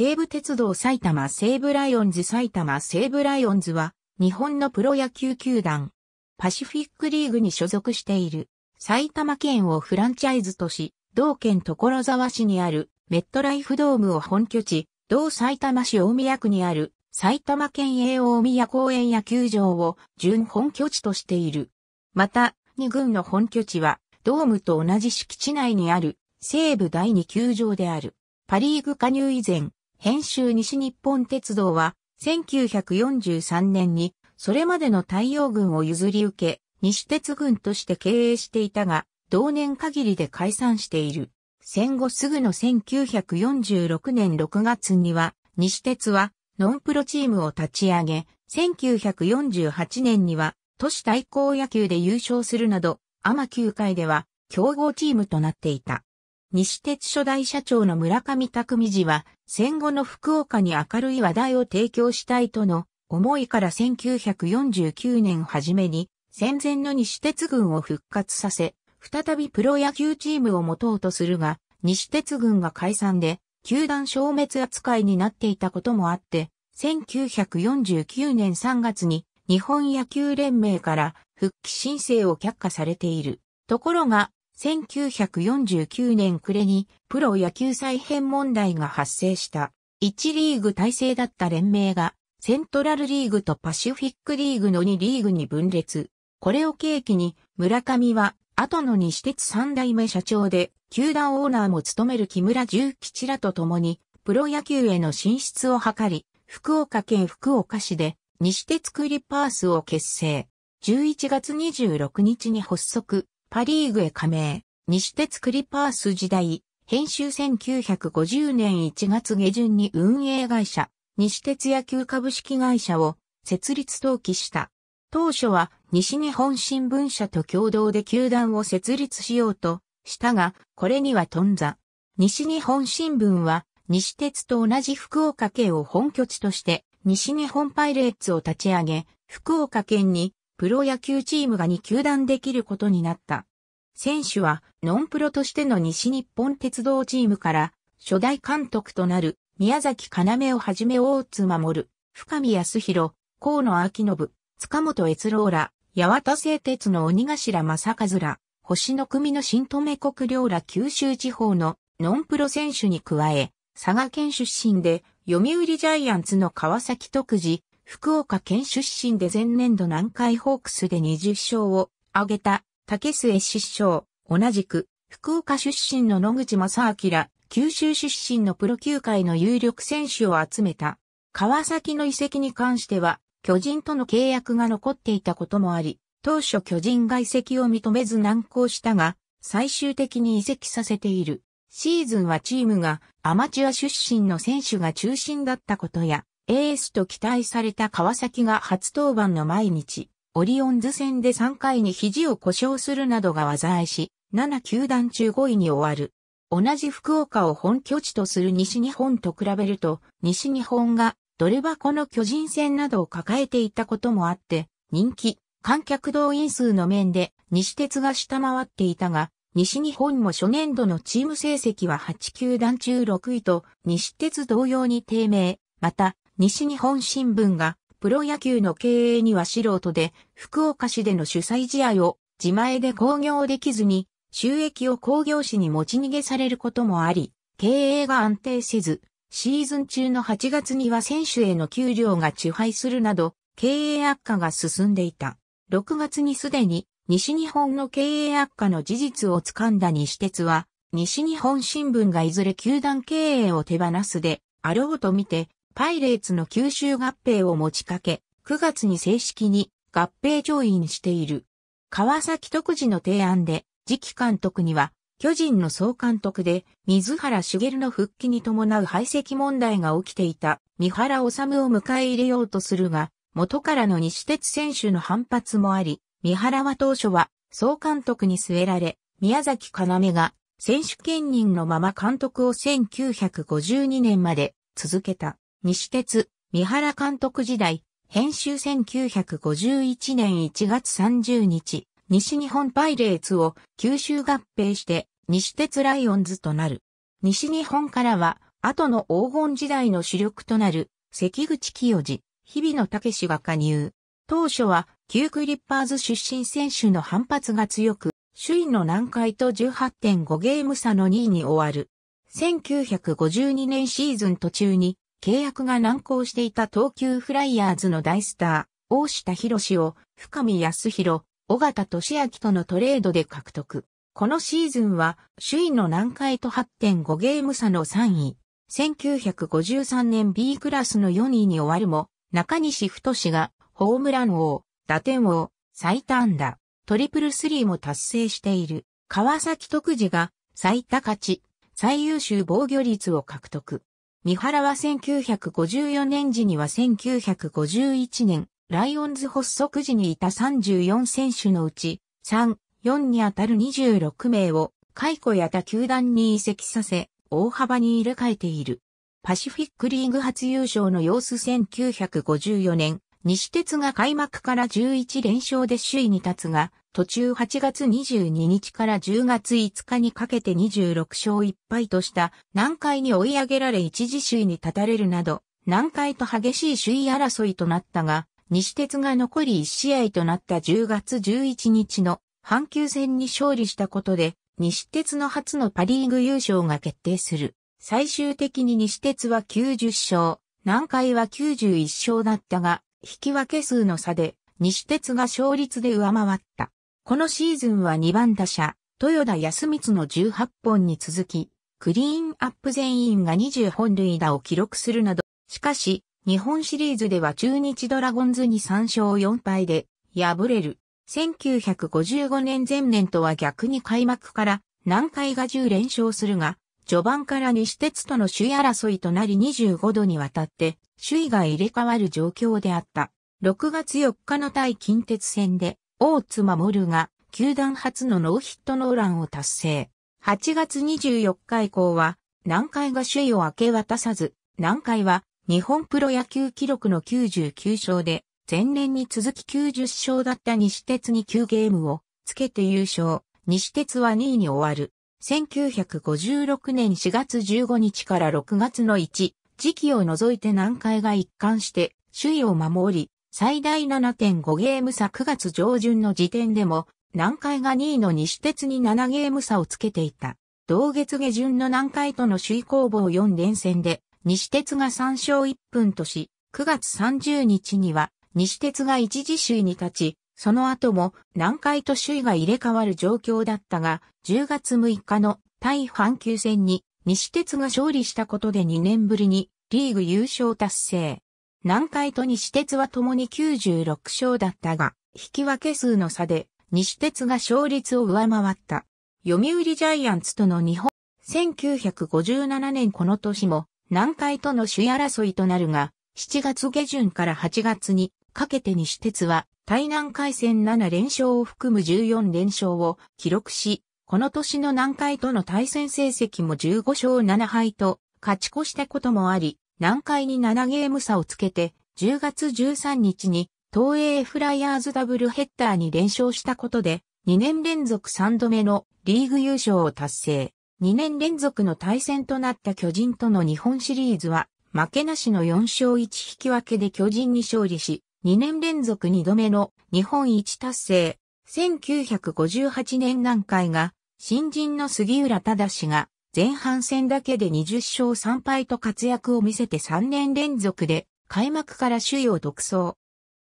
西武鉄道埼玉西武ライオンズ埼玉西武ライオンズは、日本のプロ野球球団、パシフィックリーグに所属している、埼玉県をフランチャイズとし、同県所沢市にあるメットライフドームを本拠地、同埼玉市大宮区にある埼玉県営大宮公園野球場を準本拠地としている。また、2軍の本拠地は、ドームと同じ敷地内にある西部第2球場である。パリーグ加入以前、編集西日本鉄道は、1943年に、それまでの太陽軍を譲り受け、西鉄軍として経営していたが、同年限りで解散している。戦後すぐの1946年6月には、西鉄はノンプロチームを立ち上げ、1948年には都市対抗野球で優勝するなど、アマ球界では競合チームとなっていた。西鉄初代社長の村上匠二は、戦後の福岡に明るい話題を提供したいとの思いから1949年初めに、戦前の西鉄軍を復活させ、再びプロ野球チームを持とうとするが、西鉄軍が解散で、球団消滅扱いになっていたこともあって、1949年3月に日本野球連盟から復帰申請を却下されている。ところが、1949年暮れにプロ野球再編問題が発生した。1リーグ体制だった連盟がセントラルリーグとパシフィックリーグの2リーグに分裂。これを契機に村上は後の西鉄三代目社長で球団オーナーも務める木村重吉らと共にプロ野球への進出を図り、福岡県福岡市で西鉄クリパースを結成。11月26日に発足、パリーグへ加盟、西鉄クリパース時代、編集1950年1月下旬に運営会社、西鉄野球株式会社を設立登記した。当初は西日本新聞社と共同で球団を設立しようとしたが、これには頓挫。西日本新聞は西鉄と同じ福岡県を本拠地として西日本パイレーツを立ち上げ、福岡県にプロ野球チームが2球団できることになった。選手はノンプロとしての西日本鉄道チームから初代監督となる宮崎要をはじめ大津守、深見康弘、河野明信、塚本悦郎ら、八幡製鉄の鬼頭正和ら、星の組の新富国領ら九州地方のノンプロ選手に加え、佐賀県出身で、読売ジャイアンツの川崎徳次、福岡県出身で前年度南海ホークスで20勝を挙げた竹末師匠、同じく福岡出身の野口正明、九州出身のプロ球界の有力選手を集めた。川崎の遺跡に関しては、巨人との契約が残っていたこともあり、当初巨人が遺跡を認めず難航したが、最終的に移籍させている。シーズンはチームがアマチュア出身の選手が中心だったことや、エースと期待された川崎が初登板の毎日、オリオンズ戦で3回に肘を故障するなどが技愛し、7球団中5位に終わる。同じ福岡を本拠地とする西日本と比べると、西日本がドル箱の巨人戦などを抱えていたこともあって、人気、観客動員数の面で西鉄が下回っていたが、西日本も初年度のチーム成績は8球団中6位と、西鉄同様に低迷。また、西日本新聞が、プロ野球の経営には素人で、福岡市での主催試合を自前で興行できずに、収益を興行市に持ち逃げされることもあり、経営が安定せず、シーズン中の8月には選手への給料が遅配するなど、経営悪化が進んでいた。6月にすでに、西日本の経営悪化の事実をつかんだ西鉄は、西日本新聞がいずれ球団経営を手放すで、あろうと見て、パイレーツの九州合併を持ちかけ、9月に正式に合併上院している。川崎徳次の提案で、次期監督には、巨人の総監督で、水原茂の復帰に伴う排斥問題が起きていた、三原治を迎え入れようとするが、元からの西鉄選手の反発もあり、三原は当初は、総監督に据えられ、宮崎要が、選手兼任のまま監督を1952年まで続けた。西鉄、三原監督時代、編集1951年1月30日、西日本パイレーツを九州合併して西鉄ライオンズとなる。西日本からは後の黄金時代の主力となる関口清治、日比野武が加入。当初は旧クリッパーズ出身選手の反発が強く、首位の南海と18.5ゲーム差の2位に終わる。1952年シーズン途中に契約が難航していた東急フライヤーズの大スター、大下博士を、深見康弘、尾形俊明とのトレードで獲得。このシーズンは、首位の南海と8.5ゲーム差の3位。1953年 B クラスの4位に終わるも、中西太が、ホームラン王、打点王、最多安打、トリプルスリーも達成している。川崎徳次が、最多勝ち、最優秀防御率を獲得。三原は1954年時には1951年、ライオンズ発足時にいた34選手のうち、3、4にあたる26名を解雇や他球団に移籍させ、大幅に入れ替えている。パシフィックリーグ初優勝の様子1954年、西鉄が開幕から11連勝で首位に立つが、途中8月22日から10月5日にかけて26勝1敗とした南海に追い上げられ一時首位に立たれるなど、南海と激しい首位争いとなったが、西鉄が残り1試合となった10月11日の阪急戦に勝利したことで、西鉄の初のパリーグ優勝が決定する。最終的に西鉄は90勝、南海は91勝だったが、引き分け数の差で、西鉄が勝率で上回った。このシーズンは2番打者、豊田康光の18本に続き、クリーンアップ全員が20本塁打を記録するなど、しかし、日本シリーズでは中日ドラゴンズに3勝4敗で、敗れる。1955年前年とは逆に開幕から南海が10連勝するが、序盤から西鉄との首位争いとなり25度にわたって首位が入れ替わる状況であった。6月4日の対近鉄戦で大津守が球団初のノーヒットノーランを達成。8月24日以降は、南海が首位を明け渡さず、南海は日本プロ野球記録の99勝で、前年に続き90勝だった西鉄に9ゲームをつけて優勝。西鉄は2位に終わる。1956年4月15日から6月の1、時期を除いて南海が一貫して首位を守り、最大7.5ゲーム差9月上旬の時点でも、南海が2位の西鉄に7ゲーム差をつけていた。同月下旬の南海との首位攻防4連戦で、西鉄が3勝1分とし、9月30日には、西鉄が一時首位に立ち、その後も南海と首位が入れ替わる状況だったが、10月6日の対阪急戦に西鉄が勝利したことで2年ぶりにリーグ優勝達成。南海と西鉄は共に96勝だったが、引き分け数の差で、西鉄が勝率を上回った。読売ジャイアンツとの日本、1957年この年も、南海との主位争いとなるが、7月下旬から8月にかけて西鉄は、対南海戦7連勝を含む14連勝を記録し、この年の南海との対戦成績も15勝7敗と勝ち越したこともあり、南海に7ゲーム差をつけて、10月13日に東映フライヤーズダブルヘッダーに連勝したことで、2年連続3度目のリーグ優勝を達成。2年連続の対戦となった巨人との日本シリーズは、負けなしの4勝1引き分けで巨人に勝利し、2年連続2度目の日本一達成。1958年南海が、新人の杉浦忠が前半戦だけで20勝3敗と活躍を見せて3年連続で開幕から首位を独走。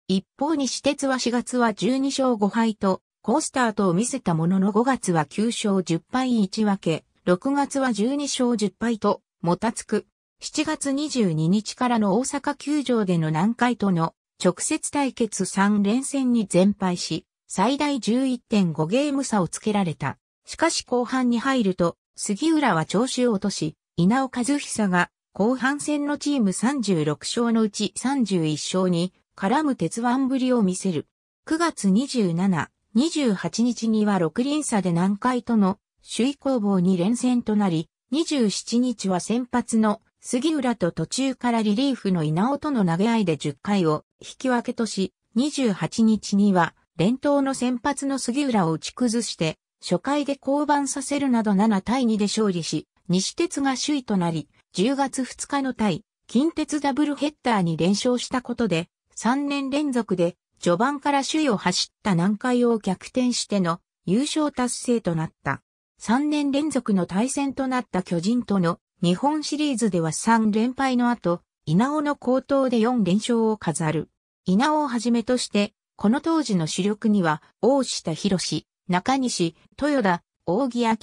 一方西鉄は4月は12勝5敗と、好スタートを見せたものの5月は9勝10敗1分け、6月は12勝10敗と、もたつく。7月22日からの大阪球場での南海との直接対決3連戦に全敗し、最大11.5ゲーム差をつけられた。しかし後半に入ると、杉浦は調子を落とし、稲尾和久が後半戦のチーム36勝のうち31勝に絡む鉄腕ぶりを見せる。9月27、28日には6輪差で南海との首位攻防に連戦となり、27日は先発の杉浦と途中からリリーフの稲尾との投げ合いで10回を引き分けとし、28日には連投の先発の杉浦を打ち崩して初回で降板させるなど7対2で勝利し、西鉄が首位となり、10月2日の対、近鉄ダブルヘッダーに連勝したことで、3年連続で、序盤から首位を走った南海を逆転しての優勝達成となった。3年連続の対戦となった巨人との日本シリーズでは3連敗の後、稲尾の高騰で4連勝を飾る。稲尾をはじめとして、この当時の主力には、大下博士、中西、豊田、大木明、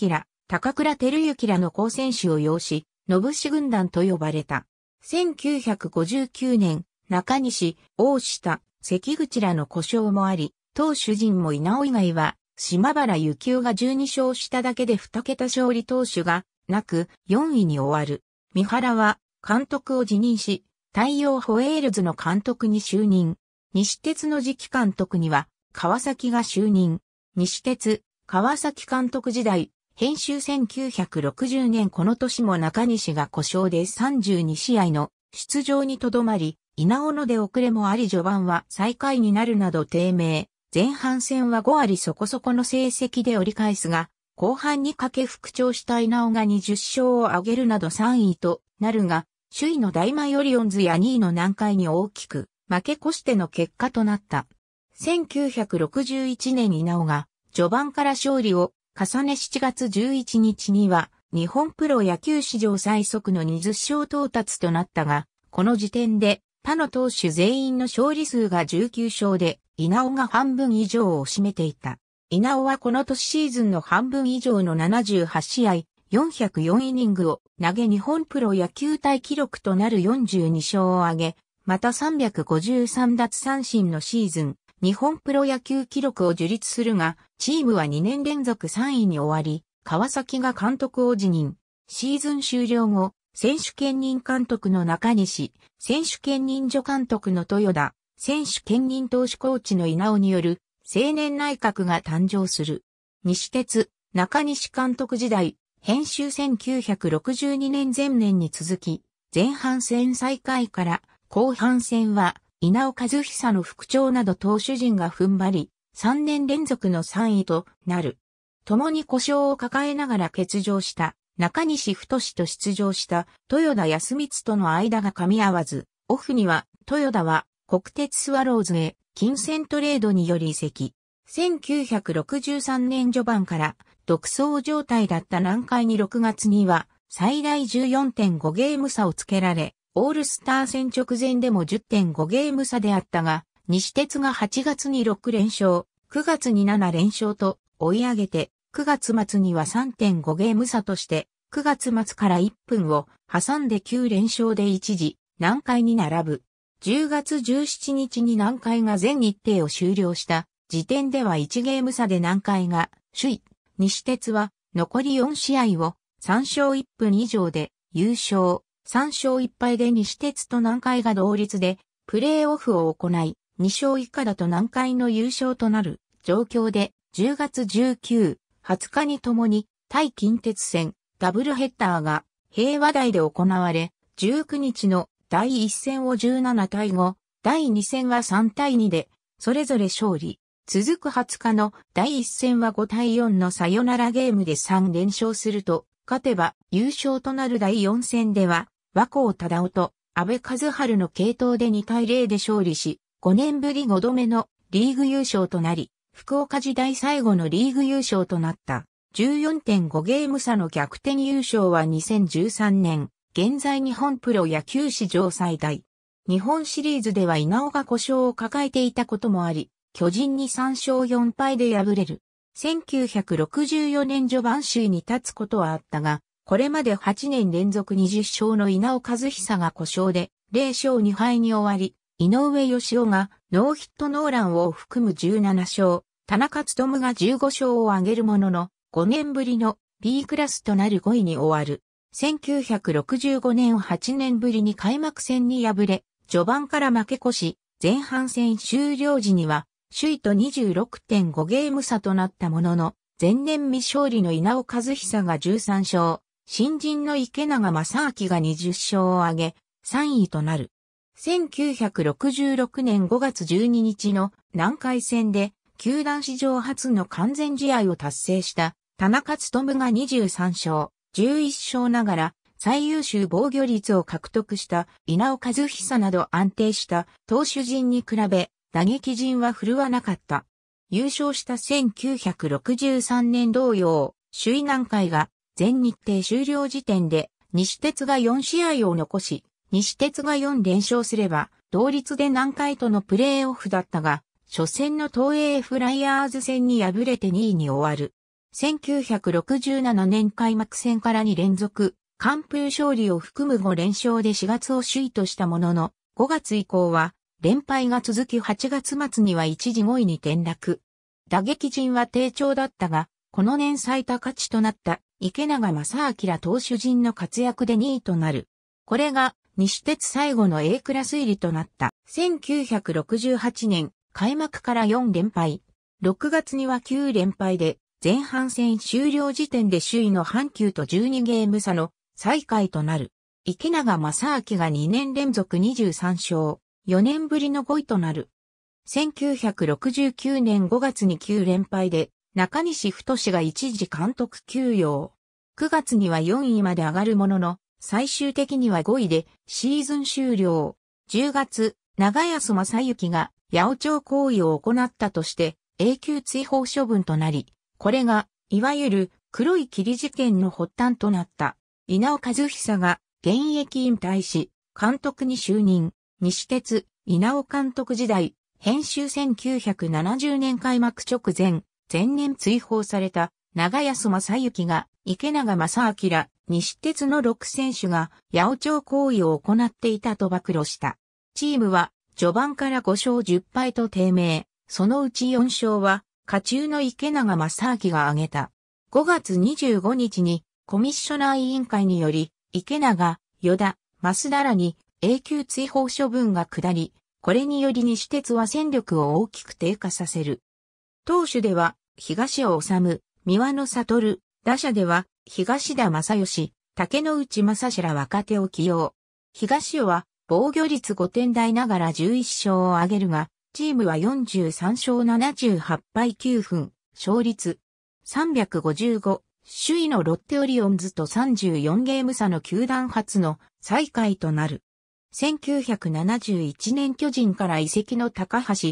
高倉照之らの高選手を擁し、信氏軍団と呼ばれた。1959年、中西、大下、関口らの故障もあり、当主人も稲尾以外は、島原幸雄が12勝しただけで2桁勝利投手が、なく、4位に終わる。三原は、監督を辞任し、太陽ホエールズの監督に就任。西鉄の次期監督には、川崎が就任。西鉄、川崎監督時代、編集1960年この年も中西が故障で32試合の出場にとどまり、稲尾ので遅れもあり序盤は最下位になるなど低迷。前半戦は5割そこそこの成績で折り返すが、後半にかけ復調した稲尾が20勝を挙げるなど3位となるが、首位の大前オリオンズや2位の南海に大きく負け越しての結果となった。1961年稲尾が、序盤から勝利を重ね7月11日には、日本プロ野球史上最速の20勝到達となったが、この時点で他の投手全員の勝利数が19勝で、稲尾が半分以上を占めていた。稲尾はこの年シーズンの半分以上の78試合、404イニングを投げ日本プロ野球大記録となる42勝を挙げ、また353奪三振のシーズン、日本プロ野球記録を樹立するが、チームは2年連続3位に終わり、川崎が監督を辞任。シーズン終了後、選手兼任監督の中西、選手兼任助監督の豊田、選手兼任投手コーチの稲尾による青年内閣が誕生する。西鉄、中西監督時代、編集1962年前年に続き、前半戦最下位から後半戦は稲尾和久の副長など投手陣が踏ん張り、3年連続の3位となる。共に故障を抱えながら欠場した中西太と出場した豊田康光との間が噛み合わず、オフには豊田は国鉄スワローズへ金銭トレードにより移籍。1963年序盤から独走状態だった南海に6月には最大14.5ゲーム差をつけられ、オールスター戦直前でも10.5ゲーム差であったが、西鉄が8月に6連勝、9月に7連勝と追い上げて、9月末には3.5ゲーム差として、9月末から1分を挟んで9連勝で一時、南海に並ぶ。10月17日に南海が全日程を終了した時点では1ゲーム差で南海が首位。西鉄は残り4試合を3勝1分以上で優勝。3勝1敗で西鉄と南海が同率で、プレーオフを行い、2勝以下だと南海の優勝となる状況で、10月19、20日に共に、対近鉄戦、ダブルヘッダーが、平和台で行われ、19日の第1戦を17対5、第2戦は3対2で、それぞれ勝利。続く20日の第1戦は5対4のサヨナラゲームで3連勝すると、勝てば優勝となる第4戦では、和光忠夫と安倍和春の系統で2対0で勝利し、5年ぶり5度目のリーグ優勝となり、福岡時代最後のリーグ優勝となった。14.5ゲーム差の逆転優勝は2013年、現在日本プロ野球史上最大。日本シリーズでは稲尾が故障を抱えていたこともあり、巨人に3勝4敗で敗れる。1964年序盤首位に立つことはあったが、これまで8年連続20勝の稲尾和久が故障で、0勝2敗に終わり、井上義雄がノーヒットノーランを含む17勝、田中勤が15勝を挙げるものの、5年ぶりの B クラスとなる5位に終わる。1965年8年ぶりに開幕戦に敗れ、序盤から負け越し、前半戦終了時には、首位と26.5ゲーム差となったものの、前年未勝利の稲尾和久が13勝、新人の池永正明が20勝を挙げ、3位となる。1966年5月12日の南海戦で、球団史上初の完全試合を達成した、田中努が23勝、11勝ながら、最優秀防御率を獲得した稲尾和久など安定した投手陣に比べ、打撃陣は振るわなかった。優勝した1963年同様、首位南海が全日程終了時点で、西鉄が4試合を残し、西鉄が4連勝すれば、同率で南海とのプレーオフだったが、初戦の東映フライヤーズ戦に敗れて2位に終わる。1967年開幕戦から2連続、完封勝利を含む5連勝で4月を首位としたものの、5月以降は、連敗が続き8月末には一時5位に転落。打撃陣は低調だったが、この年最多勝ちとなった池永正明投手陣の活躍で2位となる。これが西鉄最後の A クラス入りとなった1968年開幕から4連敗。6月には9連敗で前半戦終了時点で首位の阪急と12ゲーム差の最下位となる。池永正明が2年連続23勝、4年ぶりの5位となる。1969年5月に9連敗で中西太が一時監督休養。9月には4位まで上がるものの、最終的には5位でシーズン終了。10月、長安正幸が八百長行為を行ったとして永久追放処分となり、これが、いわゆる黒い霧事件の発端となった。稲尾和久が現役引退し、監督に就任。西鉄、稲尾監督時代、編集1970年開幕直前、前年追放された長安正幸が池永正明、西鉄の6選手が八王朝行為を行っていたと暴露した。チームは序盤から5勝10敗と低迷、そのうち4勝は下中の池永正明が挙げた。5月25日にコミッショナー委員会により池永、与田、増田らに永久追放処分が下り、これにより西鉄は戦力を大きく低下させる。投手では東尾治、三輪の悟、打者では、東田正義、竹之内正史ら若手を起用。東尾は、防御率5点台ながら11勝を挙げるが、チームは43勝78敗9分、勝率355、首位のロッテオリオンズと34ゲーム差の球団初の最下位となる。1971年巨人から移籍の高橋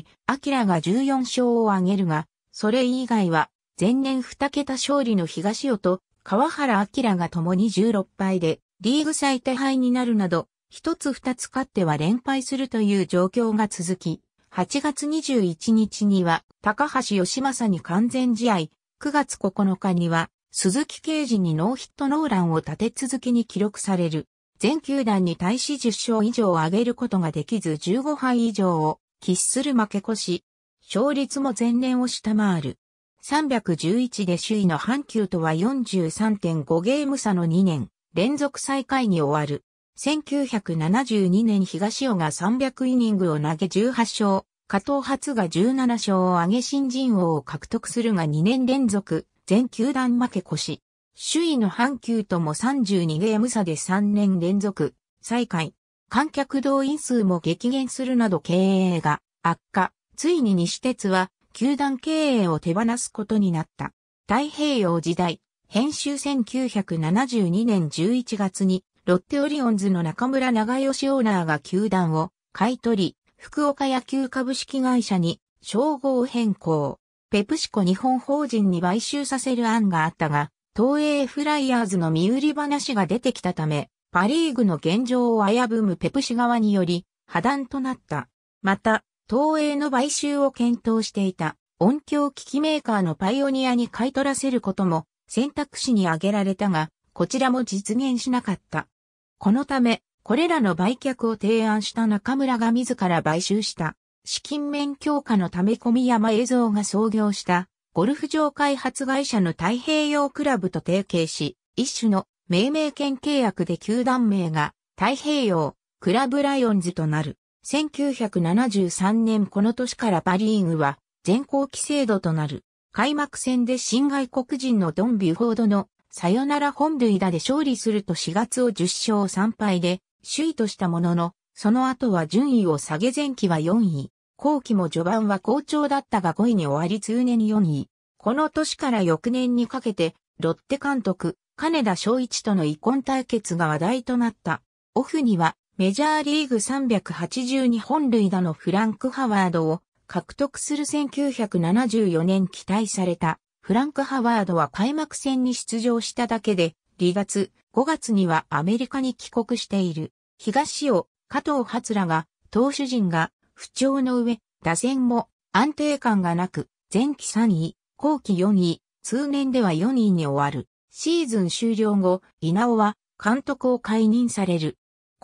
明が14勝を挙げるが、それ以外は、前年2桁勝利の東尾と川原明が共に16敗で、リーグ最多敗になるなど、一つ二つ勝っては連敗するという状況が続き、8月21日には高橋義正に完全試合、9月9日には鈴木刑事にノーヒットノーランを立て続けに記録される。全球団に対し10勝以上を挙げることができず15敗以上を喫する負け越し、勝率も前年を下回る。311で首位の阪急とは43.5ゲーム差の2年、連続最下位に終わる。1972年東尾が300イニングを投げ18勝、加藤初が17勝を挙げ新人王を獲得するが2年連続、全球団負け越し。首位の阪急とも32ゲーム差で3年連続、最下位。観客動員数も激減するなど経営が悪化。ついに西鉄は球団経営を手放すことになった。太平洋時代、編集1972年11月に、ロッテオリオンズの中村長吉オーナーが球団を買い取り、福岡野球株式会社に称号変更。ペプシコ日本法人に買収させる案があったが、東映フライヤーズの身売り話が出てきたため、パリーグの現状を危ぶむペプシ側により、破談となった。また、東映の買収を検討していた音響機器メーカーのパイオニアに買い取らせることも選択肢に挙げられたが、こちらも実現しなかった。このため、これらの売却を提案した中村が自ら買収した、資金面強化のため込山映像が創業した、ゴルフ場開発会社の太平洋クラブと提携し、一種の命名権契約で球団名が太平洋クラブライオンズとなる。1973年この年からパリーグは全校規制度となる。開幕戦で新外国人のドン・ビュフォードのサヨナラ本塁打で勝利すると4月を10勝3敗で首位としたものの、その後は順位を下げ前期は4位。後期も序盤は好調だったが5位に終わり通年4位。この年から翌年にかけて、ロッテ監督、金田昭一との遺恨対決が話題となった。オフには、メジャーリーグ382本塁打のフランク・ハワードを獲得する1974年期待されたフランク・ハワードは開幕戦に出場しただけで離脱5月にはアメリカに帰国している東尾加藤初らが投手陣が不調の上打線も安定感がなく前期3位後期4位通年では4位に終わるシーズン終了後稲尾は監督を解任される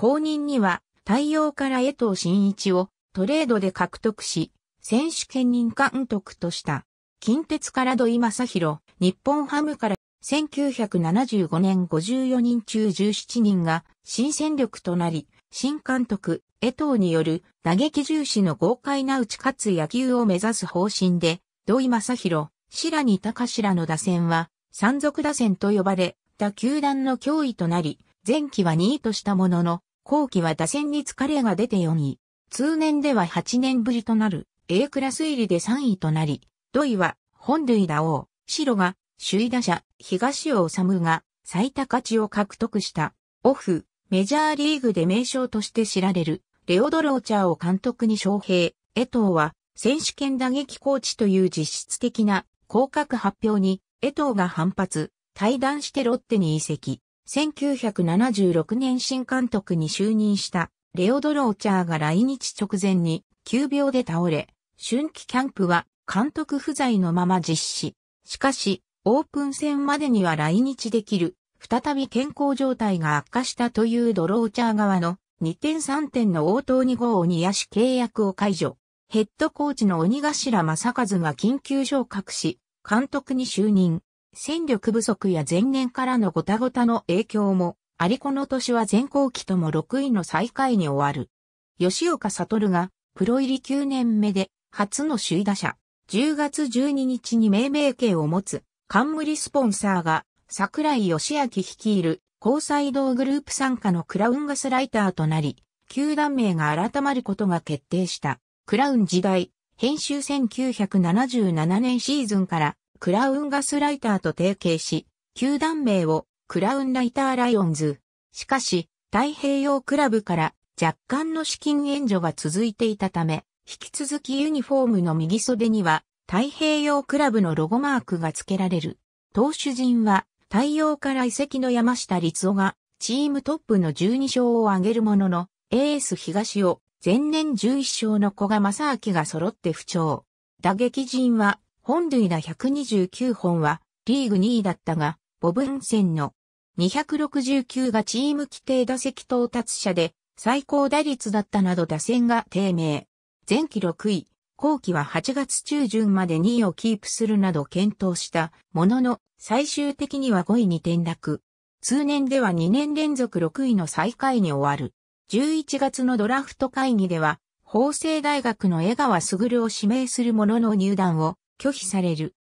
後任には、太陽から江藤慎一をトレードで獲得し、選手兼任監督とした。近鉄から土井正宏、日本ハムから1975年54人中17人が新戦力となり、新監督、江藤による打撃重視の豪快な打ち勝つ野球を目指す方針で、土井正宏、白に高らの打線は、山賊打線と呼ばれ、他球団の脅威となり、前期は2位としたものの、後期は打線に疲れが出て4位、通年では8年ぶりとなる A クラス入りで3位となり、土井は本塁打王、白が首位打者、東尾治が最多勝ちを獲得した。オフ、メジャーリーグで名称として知られる、レオドローチャーを監督に招聘、江藤は選手権打撃コーチという実質的な降格発表に江藤が反発、対談してロッテに移籍。1976年新監督に就任したレオ・ドローチャーが来日直前に急病で倒れ、春季キャンプは監督不在のまま実施。しかし、オープン戦までには来日できる、再び健康状態が悪化したというドローチャー側の2点3点の応答に号を煮やし契約を解除。ヘッドコーチの鬼頭正和が緊急昇格し、監督に就任。戦力不足や前年からのごたごたの影響も、ありこの年は前後期とも6位の最下位に終わる。吉岡悟が、プロ入り9年目で、初の首位打者、10月12日に命名権を持つ、冠スポンサーが、桜井義明率いる、高裁道グループ参加のクラウンガスライターとなり、球団名が改まることが決定した。クラウン時代、編集1977年シーズンからクラウンガスライターと提携し、球団名をクラウンライターライオンズ。しかし、太平洋クラブから若干の資金援助が続いていたため、引き続きユニフォームの右袖には太平洋クラブのロゴマークが付けられる。投手陣は太陽から移籍の山下律夫がチームトップの12勝を挙げるものの、エース東を前年11勝の小賀正明が揃って不調。打撃陣は本塁打129本はリーグ2位だったが、ボブ・ンセンの269がチーム規定打席到達者で最高打率だったなど打線が低迷。前期6位、後期は8月中旬まで2位をキープするなど検討したものの最終的には5位に転落。通年では2年連続6位の最下位に終わる。11月のドラフト会議では法政大学の江川卓を指名するものの入団を拒否される。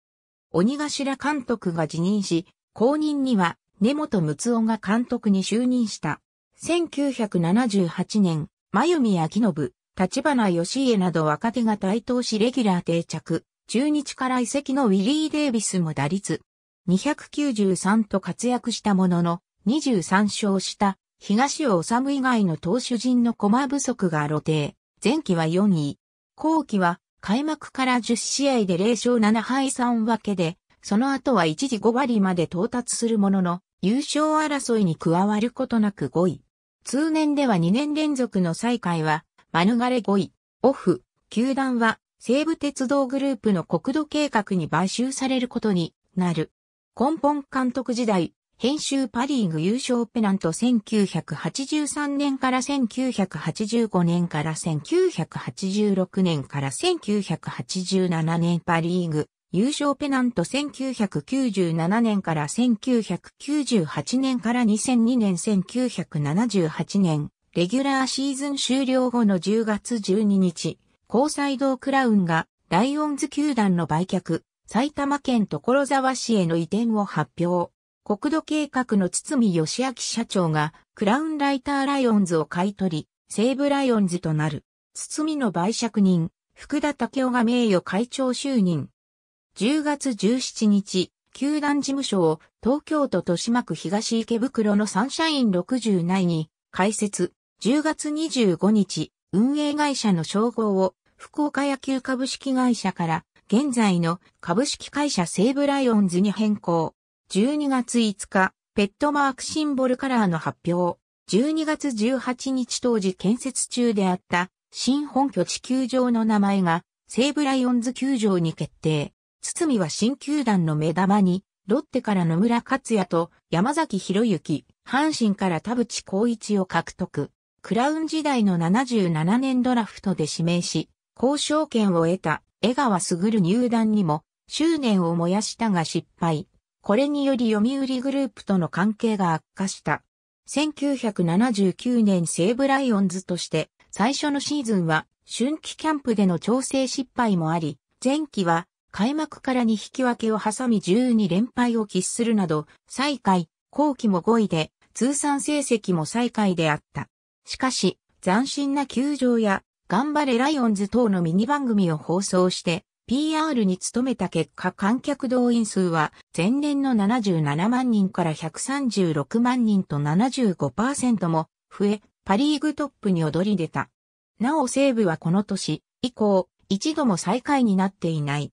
鬼頭監督が辞任し、後任には根本睦夫が監督に就任した。1978年、真由美明信、立花義家など若手が台頭しレギュラー定着。中日から移籍のウィリー・デイビスも打率293と活躍したものの23勝した東尾治以外の投手陣の駒不足が露呈。前期は4位。後期は開幕から10試合で0勝7敗3分けで、その後は一時5割まで到達するものの、優勝争いに加わることなく5位。通年では2年連続の再開は、免れ5位。オフ、球団は、西武鉄道グループの国土計画に買収されることになる。根本監督時代、編集パリーグ優勝ペナント1983年から1985年から1986年から1987年パリーグ優勝ペナント1997年から1998年から2002年1978年レギュラーシーズン終了後の10月12日、高裁道クラウンがライオンズ球団の売却、埼玉県所沢市への移転を発表。国土計画の堤義明社長がクラウンライターライオンズを買い取り、西武ライオンズとなる。堤の売借人、福田武雄が名誉会長就任。10月17日、球団事務所を東京都豊島区東池袋のサンシャイン60内に開設。10月25日、運営会社の称号を福岡野球株式会社から現在の株式会社西武ライオンズに変更。12月5日、ペットマークシンボルカラーの発表。12月18日当時建設中であった新本拠地球場の名前が西武ライオンズ球場に決定。堤は新球団の目玉にロッテから野村克也と山崎博之、阪神から田淵光一を獲得。クラウン時代の77年ドラフトで指名し、交渉権を得た江川卓入団にも執念を燃やしたが失敗。これにより読売グループとの関係が悪化した。1979年西武ライオンズとして最初のシーズンは春季キャンプでの調整失敗もあり、前期は開幕からに引き分けを挟み12連敗を喫するなど、最下位、後期も5位で、通算成績も最下位であった。しかし、斬新な球場や、頑張れライオンズ等のミニ番組を放送して、PR に努めた結果観客動員数は前年の77万人から136万人と75%も増え、パリーグトップに躍り出た。なお西部はこの年以降、一度も最下位になっていない。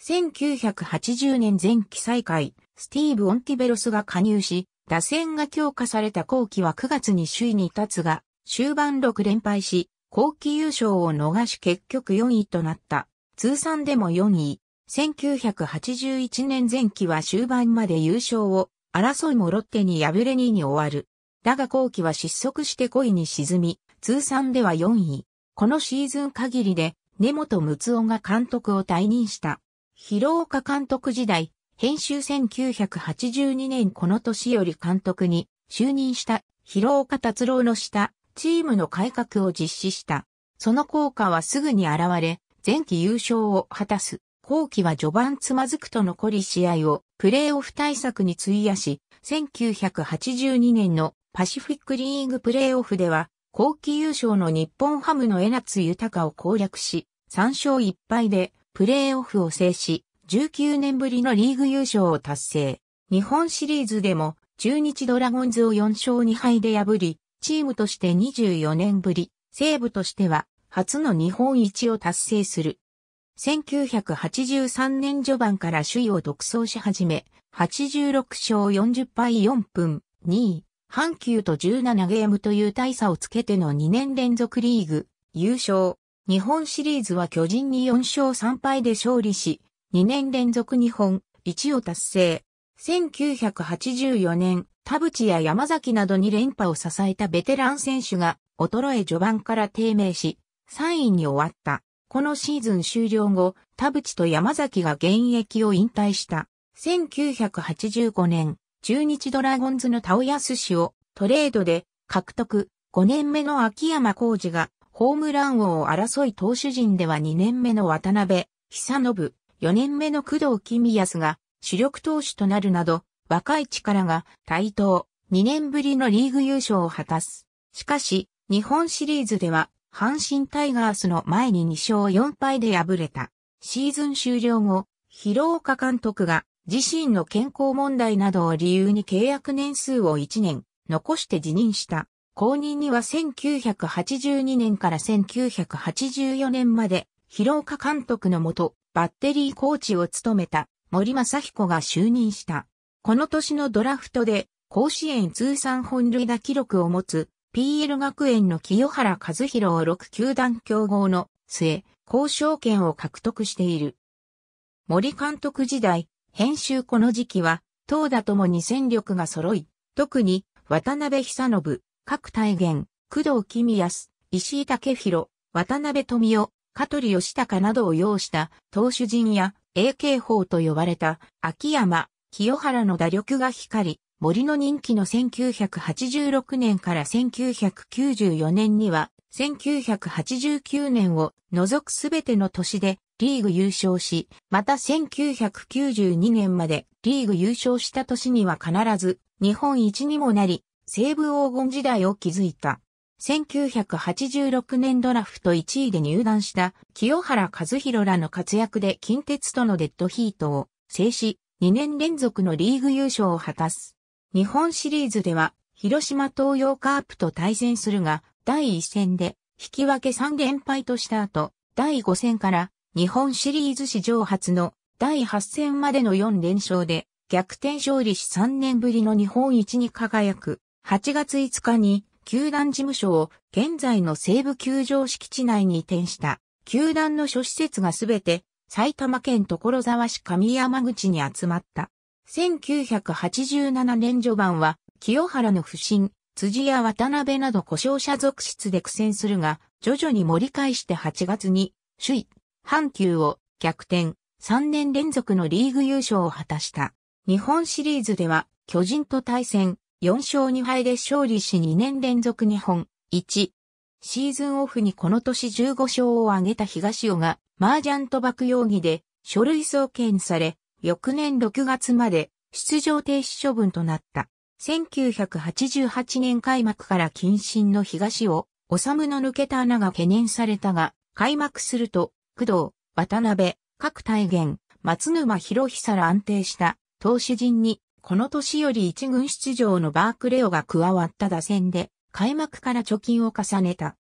1980年前期最下位、スティーブ・オンティベロスが加入し、打線が強化された後期は9月に首位に立つが、終盤6連敗し、後期優勝を逃し結局4位となった。通算でも4位。1981年前期は終盤まで優勝を争いもロッテに敗れ2位に終わる。だが後期は失速して5位に沈み、通算では4位。このシーズン限りで根本睦夫が監督を退任した。広岡監督時代、編集1982年この年より監督に就任した広岡達郎の下、チームの改革を実施した。その効果はすぐに現れ、前期優勝を果たす。後期は序盤つまずくと残り試合をプレーオフ対策に費やし、1982年のパシフィックリーグプレーオフでは、後期優勝の日本ハムの江夏豊を攻略し、3勝1敗でプレーオフを制し、19年ぶりのリーグ優勝を達成。日本シリーズでも中日ドラゴンズを4勝2敗で破り、チームとして24年ぶり、西部としては初の日本一を達成する。1983年序盤から首位を独走し始め、86勝40敗4分、2位、阪急と17ゲームという大差をつけての2年連続リーグ、優勝。日本シリーズは巨人に4勝3敗で勝利し、2年連続日本、一を達成。1984年、田淵や山崎などに連覇を支えたベテラン選手が、衰え序盤から低迷し、3位に終わった。このシーズン終了後、田淵と山崎が現役を引退した。1985年、中日ドラゴンズの田尾康氏をトレードで獲得。5年目の秋山浩二がホームラン王を争い投手陣では2年目の渡辺、久信、4年目の工藤公康が主力投手となるなど、若い力が台頭、2年ぶりのリーグ優勝を果たす。しかし、日本シリーズでは阪神タイガースの前に2勝4敗で敗れた。シーズン終了後、広岡監督が自身の健康問題などを理由に契約年数を1年残して辞任した。後任には1982年から1984年まで広岡監督のもとバッテリーコーチを務めた森正彦が就任した。この年のドラフトで甲子園通算本塁打記録を持つ PL 学園の清原和弘を6球団競合の末、交渉権を獲得している。森監督時代、編集この時期は、投打ともに戦力が揃い、特に渡辺久信、各大元、工藤公康、石井武弘、渡辺富夫、香取義隆などを擁した投手陣や AK 法と呼ばれた秋山、清原の打力が光り、森の人気の1986年から1994年には、1989年を除くすべての年でリーグ優勝し、また1992年までリーグ優勝した年には必ず日本一にもなり、西部黄金時代を築いた。1986年ドラフト1位で入団した清原和弘らの活躍で近鉄とのデッドヒートを制し、2年連続のリーグ優勝を果たす。日本シリーズでは、広島東洋カープと対戦するが、第1戦で、引き分け3連敗とした後、第5戦から、日本シリーズ史上初の、第8戦までの4連勝で、逆転勝利し3年ぶりの日本一に輝く、8月5日に、球団事務所を現在の西部球場敷地内に移転した。球団の諸施設がすべて埼玉県所沢市上山口に集まった。1987年序盤は、清原の不審、辻や渡辺など故障者続出で苦戦するが、徐々に盛り返して8月に、首位、阪急を逆転、3年連続のリーグ優勝を果たした。日本シリーズでは、巨人と対戦、4勝2敗で勝利し2年連続日本、1。シーズンオフにこの年15勝を挙げた東尾が、麻雀賭博容疑で書類送検され、翌年6月まで出場停止処分となった。1988年開幕から謹慎の東を、治の抜けた穴が懸念されたが、開幕すると、工藤、渡辺、各大元、松沼博久ら安定した投手陣に、この年より一軍出場のバークレオが加わった打線で、開幕から貯金を重ねた。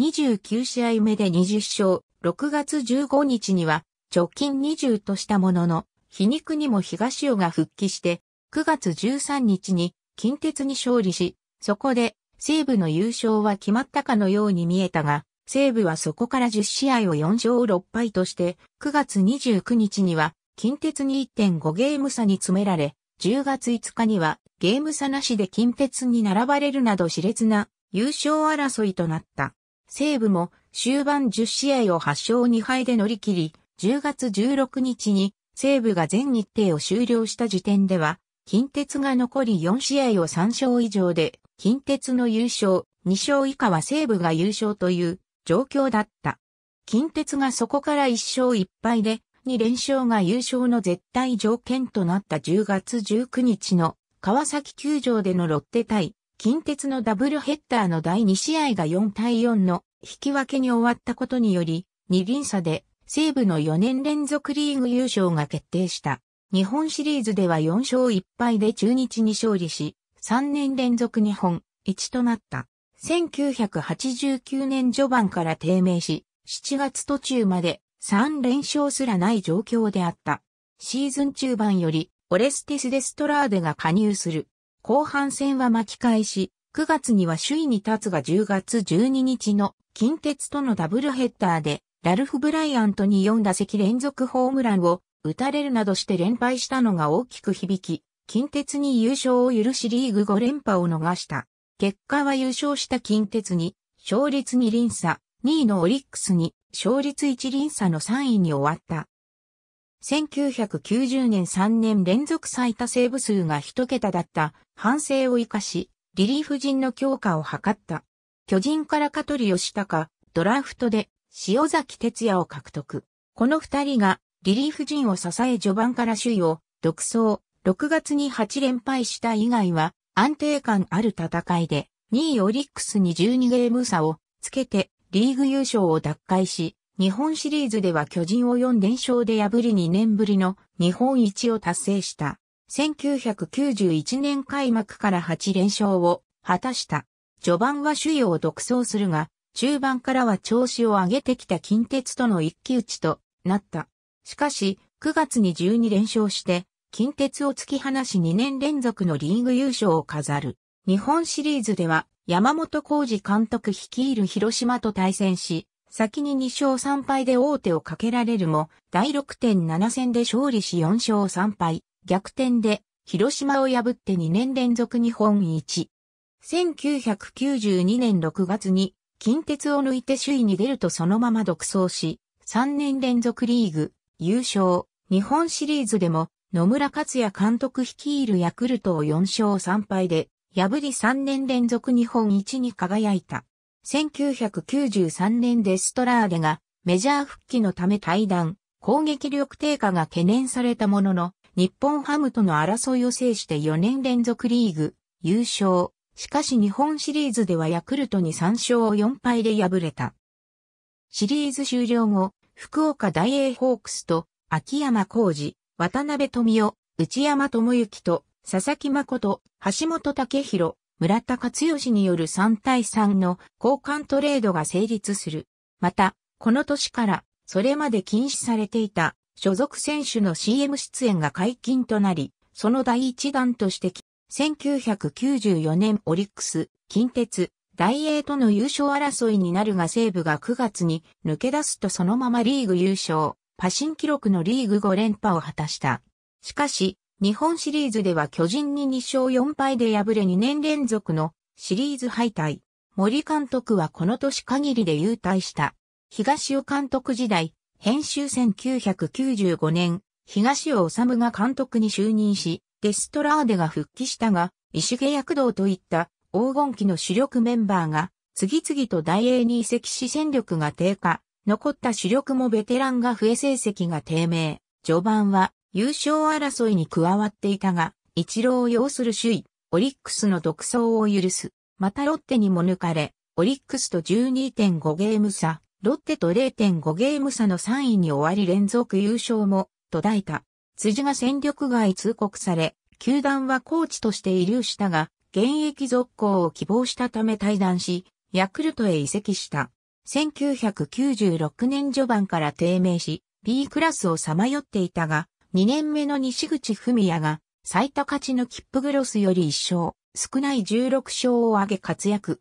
29試合目で20勝、6月15日には、貯金20としたものの、皮肉にも東尾が復帰して、9月13日に近鉄に勝利し、そこで西武の優勝は決まったかのように見えたが、西武はそこから10試合を4勝6敗として、9月29日には近鉄に1.5ゲーム差に詰められ、10月5日にはゲーム差なしで近鉄に並ばれるなど熾烈な優勝争いとなった。西武も終盤10試合を8勝2敗で乗り切り、10月16日に西武が全日程を終了した時点では、近鉄が残り4試合を3勝以上で、近鉄の優勝、2勝以下は西武が優勝という状況だった。近鉄がそこから1勝1敗で、2連勝が優勝の絶対条件となった10月19日の川崎球場でのロッテ対近鉄のダブルヘッダーの第2試合が4対4の引き分けに終わったことにより、2輪差で西武の4年連続リーグ優勝が決定した。日本シリーズでは4勝1敗で中日に勝利し、3年連続日本1となった。1989年序盤から低迷し、7月途中まで3連勝すらない状況であった。シーズン中盤より、オレスティス・デストラーデが加入する。後半戦は巻き返し、9月には首位に立つが10月12日の近鉄とのダブルヘッダーでラルフ・ブライアントに4打席連続ホームランを打たれるなどして連敗したのが大きく響き、近鉄に優勝を許しリーグ5連覇を逃した。結果は優勝した近鉄に、勝率2輪差、2位のオリックスに、勝率1輪差の3位に終わった。1990年3年連続最多セーブ数が1桁だった反省を生かし、リリーフ陣の強化を図った。巨人から香取吉高、ドラフトで塩崎哲也を獲得。この二人がリリーフ陣を支え序盤から首位を独走、6月に8連敗した以外は安定感ある戦いで2位オリックスに12ゲーム差をつけてリーグ優勝を奪回し、日本シリーズでは巨人を4連勝で破り2年ぶりの日本一を達成した。1991年開幕から8連勝を果たした。序盤は首位を独走するが、中盤からは調子を上げてきた近鉄との一騎打ちとなった。しかし、9月に12連勝して、近鉄を突き放し2年連続のリーグ優勝を飾る。日本シリーズでは、山本浩二監督率いる広島と対戦し、先に2勝3敗で王手をかけられるも、第6.7戦で勝利し4勝3敗、逆転で、広島を破って2年連続日本一。1992年6月に近鉄を抜いて首位に出るとそのまま独走し、3年連続リーグ、優勝、日本シリーズでも野村克也監督率いるヤクルトを4勝3敗で、破り3年連続日本一に輝いた。1993年デストラーデがメジャー復帰のため退団、攻撃力低下が懸念されたものの、日本ハムとの争いを制して4年連続リーグ、優勝、しかし日本シリーズではヤクルトに3勝4敗で敗れた。シリーズ終了後、福岡大英ホークスと秋山浩二、渡辺富夫、内山智之と佐々木誠、橋本武弘、村田勝義による3対3の交換トレードが成立する。また、この年からそれまで禁止されていた所属選手の CM 出演が解禁となり、その第一弾として1994年オリックス、近鉄、大英との優勝争いになるが西部が9月に抜け出すとそのままリーグ優勝、パシン記録のリーグ5連覇を果たした。しかし、日本シリーズでは巨人に2勝4敗で敗れ2年連続のシリーズ敗退。森監督はこの年限りで優退した。東尾監督時代、編集1995年、東尾治が監督に就任し、デストラーデが復帰したが、石毛躍動といった黄金期の主力メンバーが次々と大英に移籍し戦力が低下、残った主力もベテランが増え成績が低迷、序盤は優勝争いに加わっていたが、一郎を要する首位、オリックスの独走を許す。またロッテにも抜かれ、オリックスと12.5ゲーム差、ロッテと0.5ゲーム差の3位に終わり連続優勝も途絶えた。辻が戦力外通告され、球団はコーチとして遺留したが、現役続行を希望したため退団し、ヤクルトへ移籍した。1996年序盤から低迷し、B クラスをさまよっていたが、2年目の西口文也が、最多勝ちのキップグロスより1勝、少ない16勝を挙げ活躍。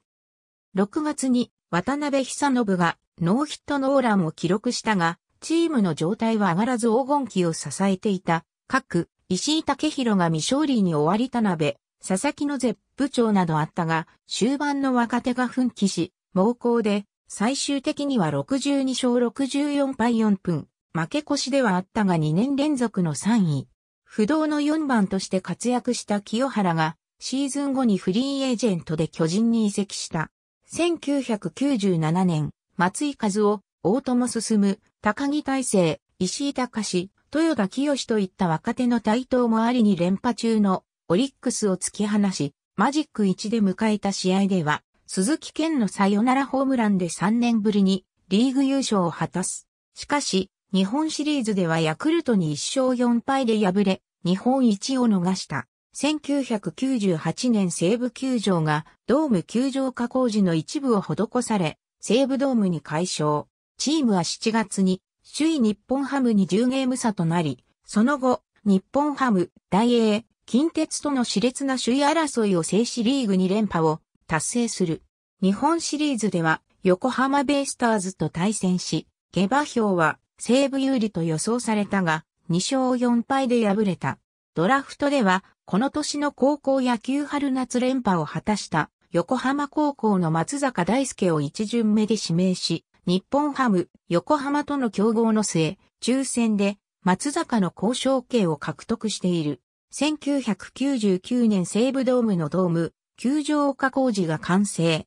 6月に渡辺久信がノーヒットノーランを記録したが、チームの状態は上がらず黄金期を支えていた、各、石井武弘が未勝利に終わり田辺、佐々木の絶不調などあったが、終盤の若手が奮起し、猛攻で、最終的には62勝64敗4分、負け越しではあったが2年連続の3位。不動の4番として活躍した清原が、シーズン後にフリーエージェントで巨人に移籍した。1997年、松井和夫、大友進、高木大成、石井隆、豊田清といった若手の台頭もありに連覇中のオリックスを突き放し、マジック1で迎えた試合では、鈴木健のサヨナラホームランで3年ぶりにリーグ優勝を果たす。しかし、日本シリーズではヤクルトに1勝4敗で敗れ、日本一を逃した。1998年西武球場がドーム球場加工時の一部を施され、西武ドームに解消。チームは7月に首位日本ハムに10ゲーム差となり、その後、日本ハム、大英、近鉄との熾烈な首位争いを制しリーグ2連覇を達成する。日本シリーズでは横浜ベイスターズと対戦し、下馬評は西武有利と予想されたが、2勝4敗で敗れた。ドラフトでは、この年の高校野球春夏連覇を果たした横浜高校の松坂大輔を一巡目で指名し、日本ハム、横浜との競合の末、抽選で松坂の交渉権を獲得している。1999年西武ドームのドーム、球場岡工事が完成。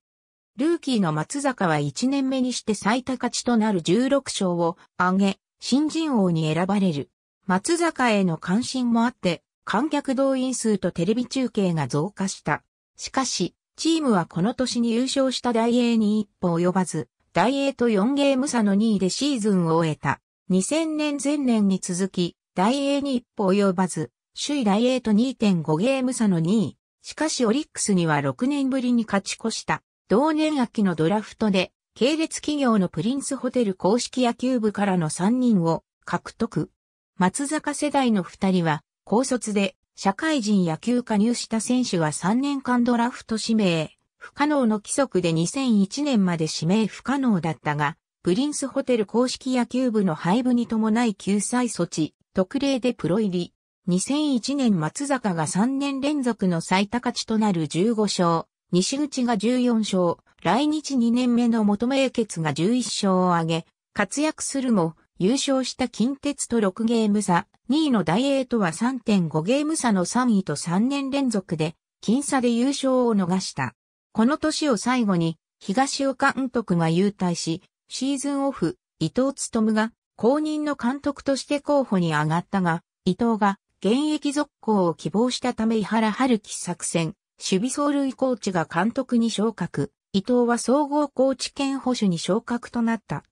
ルーキーの松坂は1年目にして最多勝ちとなる16勝を挙げ、新人王に選ばれる。松坂への関心もあって、観客動員数とテレビ中継が増加した。しかし、チームはこの年に優勝した大英に一歩及ばず、大英と4ゲーム差の2位でシーズンを終えた。2000年前年に続き、大英に一歩及ばず、首位大英と2.5ゲーム差の2位。しかしオリックスには6年ぶりに勝ち越した。同年秋のドラフトで、系列企業のプリンスホテル公式野球部からの3人を獲得。松坂世代の2人は、高卒で社会人野球加入した選手は3年間ドラフト指名。不可能の規則で2001年まで指名不可能だったが、プリンスホテル公式野球部の廃部に伴い救済措置、特例でプロ入り。2001年松坂が3年連続の最多勝ちとなる15勝、西口が14勝、来日2年目の元名傑が11勝を挙げ、活躍するも、優勝した近鉄と6ゲーム差、2位の大英とは3.5ゲーム差の3位と3年連続で、僅差で優勝を逃した。この年を最後に、東尾監督が優退し、シーズンオフ、伊藤勤が公認の監督として候補に上がったが、伊藤が現役続行を希望したため伊原春樹作戦、守備走塁コーチが監督に昇格、伊藤は総合コーチ兼保守に昇格となった。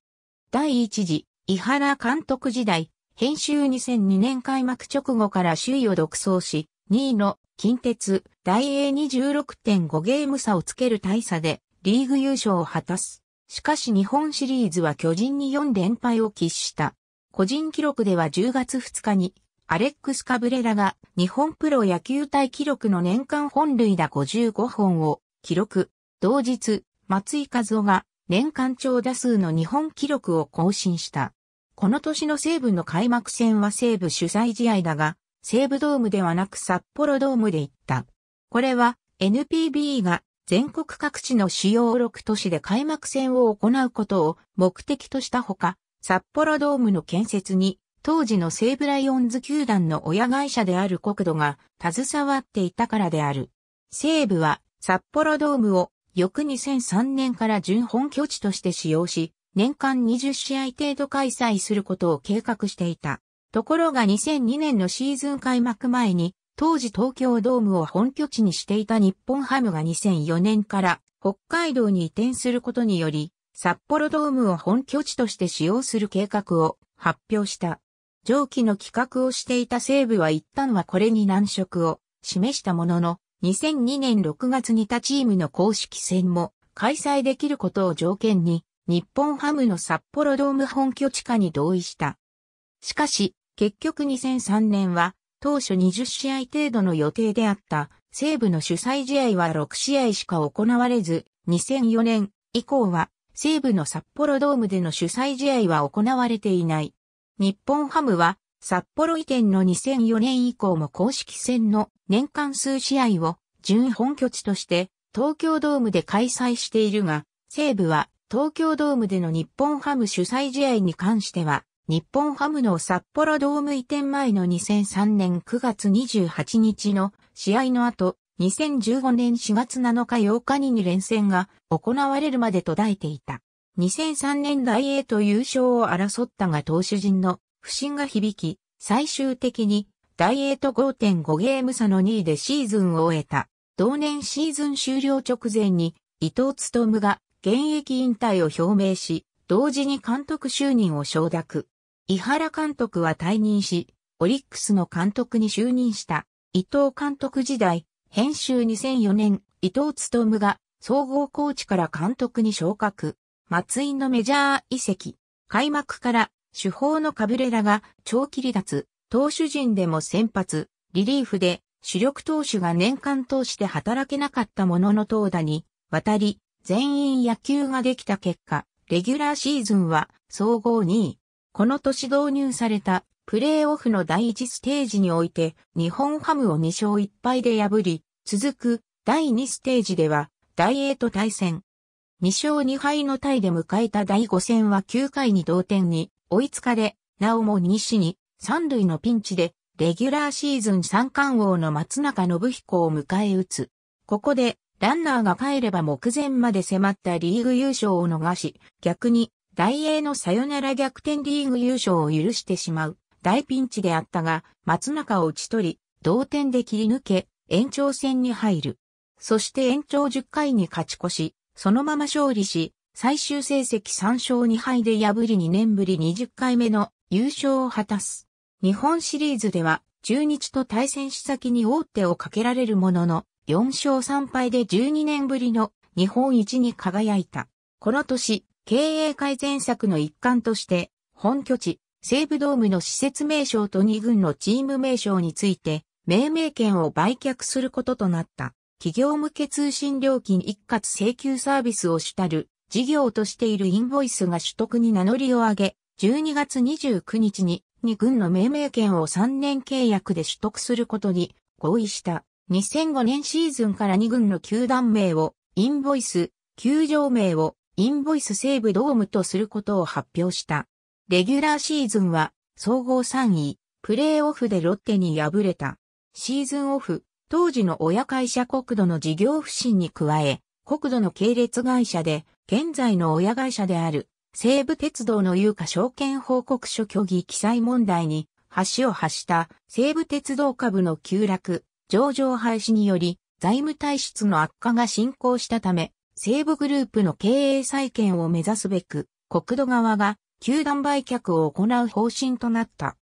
第一次、伊原監督時代、編集2002年開幕直後から首位を独走し、2位の近鉄、大英に16.5ゲーム差をつける大差で、リーグ優勝を果たす。しかし日本シリーズは巨人に4連敗を喫した。個人記録では10月2日に、アレックス・カブレラが日本プロ野球隊記録の年間本塁打55本を記録。同日、松井和夫が年間長打数の日本記録を更新した。この年の西部の開幕戦は西部主催試合だが、西武ドームではなく札幌ドームで行った。これは NPB が全国各地の主要6都市で開幕戦を行うことを目的としたほか、札幌ドームの建設に当時の西武ライオンズ球団の親会社である国土が携わっていたからである。西武は札幌ドームを翌2003年から準本拠地として使用し、年間20試合程度開催することを計画していた。ところが2002年のシーズン開幕前に、当時東京ドームを本拠地にしていた日本ハムが2004年から北海道に移転することにより、札幌ドームを本拠地として使用する計画を発表した。上記の企画をしていた西武は一旦はこれに難色を示したものの、2002年6月に他チームの公式戦も開催できることを条件に、日本ハムの札幌ドーム本拠地化に同意した。しかし、結局2003年は、当初20試合程度の予定であった、西部の主催試合は6試合しか行われず、2004年以降は、西部の札幌ドームでの主催試合は行われていない。日本ハムは、札幌移転の2004年以降も公式戦の年間数試合を準本拠地として東京ドームで開催しているが、西部は東京ドームでの日本ハム主催試合に関しては日本ハムの札幌ドーム移転前の2003年9月28日の試合の後、2015年4月7日8日に2連戦が行われるまで途絶えていた。2003年大英と優勝を争ったが投手陣の不振が響き、最終的に大英と5.5ゲーム差の2位でシーズンを終えた。同年シーズン終了直前に伊藤勤が現役引退を表明し、同時に監督就任を承諾。伊原監督は退任し、オリックスの監督に就任した。伊藤監督時代、編集2004年、伊藤むが総合コーチから監督に昇格。松井のメジャー移籍。開幕から主砲のカブレラが長期離脱、投手陣でも先発、リリーフで主力投手が年間通して働けなかったものの投打に渡り、全員野球ができた結果、レギュラーシーズンは総合2位。この年導入されたプレーオフの第1ステージにおいて日本ハムを2勝1敗で破り、続く第2ステージでは大英と対戦。2勝2敗のタイで迎えた第5戦は9回に同点に追いつかれ、なおも西に三塁のピンチでレギュラーシーズン三冠王の松中信彦を迎え撃つ。ここでランナーが帰れば目前まで迫ったリーグ優勝を逃し、逆に大英のサヨナラ逆転リーグ優勝を許してしまう大ピンチであったが、松中を打ち取り、同点で切り抜け、延長戦に入る。そして延長10回に勝ち越し、そのまま勝利し、最終成績3勝2敗で破り2年ぶり20回目の優勝を果たす。日本シリーズでは、中日と対戦し先に大手をかけられるものの、4勝3敗で12年ぶりの日本一に輝いた。この年、経営改善策の一環として、本拠地、西武ドームの施設名称と2軍のチーム名称について、命名権を売却することとなった。企業向け通信料金一括請求サービスを主たる事業としているインボイスが取得に名乗りを上げ、12月29日に2軍の命名権を3年契約で取得することに合意した。2005年シーズンから2軍の球団名を、インボイス、球場名を、インボイス西部ドームとすることを発表した。レギュラーシーズンは、総合3位、プレーオフでロッテに敗れた。シーズンオフ、当時の親会社国土の事業不振に加え、国土の系列会社で、現在の親会社である、西武鉄道の有価証券報告書虚偽記載問題に、橋を発した西武鉄道株の急落、上場廃止により、財務体質の悪化が進行したため、西武グループの経営再建を目指すべく、国土側が球団売却を行う方針となった。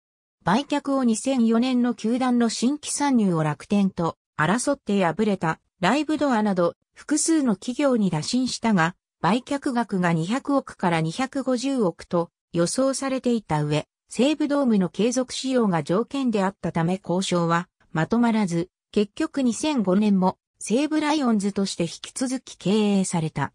売却を2004年の球団の新規参入を楽天と争って敗れたライブドアなど複数の企業に打診したが、売却額が200億から250億と予想されていた上、西武ドームの継続使用が条件であったため交渉はまとまらず、結局2005年も西武ライオンズとして引き続き経営された。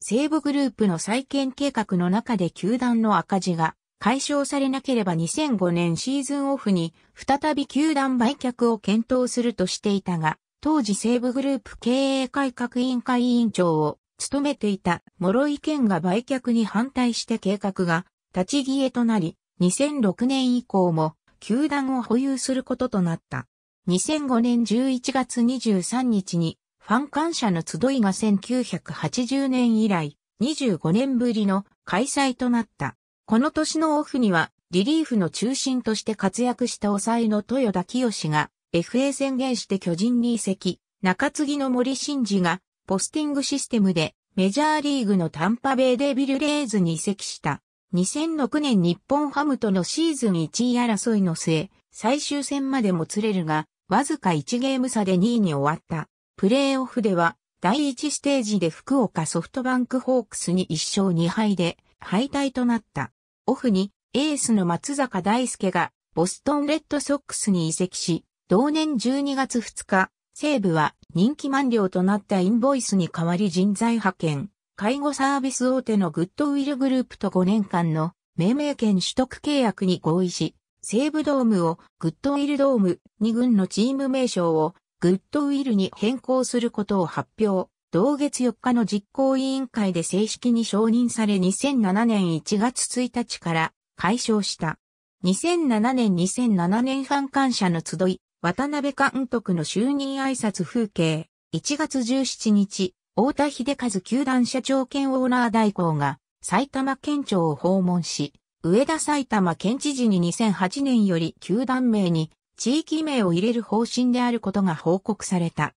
西武グループの再建計画の中で球団の赤字が解消されなければ2005年シーズンオフに再び球団売却を検討するとしていたが、当時西武グループ経営改革委員会委員長を務めていた諸井健が売却に反対して計画が立ち消えとなり、2006年以降も球団を保有することとなった。2005年11月23日にファン感謝の集いが1980年以来25年ぶりの開催となった。この年のオフにはリリーフの中心として活躍した抑えの豊田清が FA 宣言して巨人に移籍、中継ぎの森真嗣がポスティングシステムでメジャーリーグのタンパベイデビルレーズに移籍した。2006年日本ハムとのシーズン1位争いの末、最終戦までもつれるが、わずか1ゲーム差で2位に終わった。プレーオフでは、第1ステージで福岡ソフトバンクホークスに1勝2敗で敗退となった。オフに、エースの松坂大輔が、ボストンレッドソックスに移籍し、同年12月2日、西部は人気満了となったインボイスに代わり人材派遣、介護サービス大手のグッドウィルグループと5年間の命名権取得契約に合意し、西武ドームをグッドウィルドーム2軍のチーム名称をグッドウィルに変更することを発表。同月4日の実行委員会で正式に承認され2007年1月1日から解消した。2007年2007年ファン感謝の集い、渡辺監督の就任挨拶風景。1月17日、太田秀和球団社長兼オーナー代行が埼玉県庁を訪問し、上田埼玉県知事に2008年より球団名に地域名を入れる方針であることが報告された。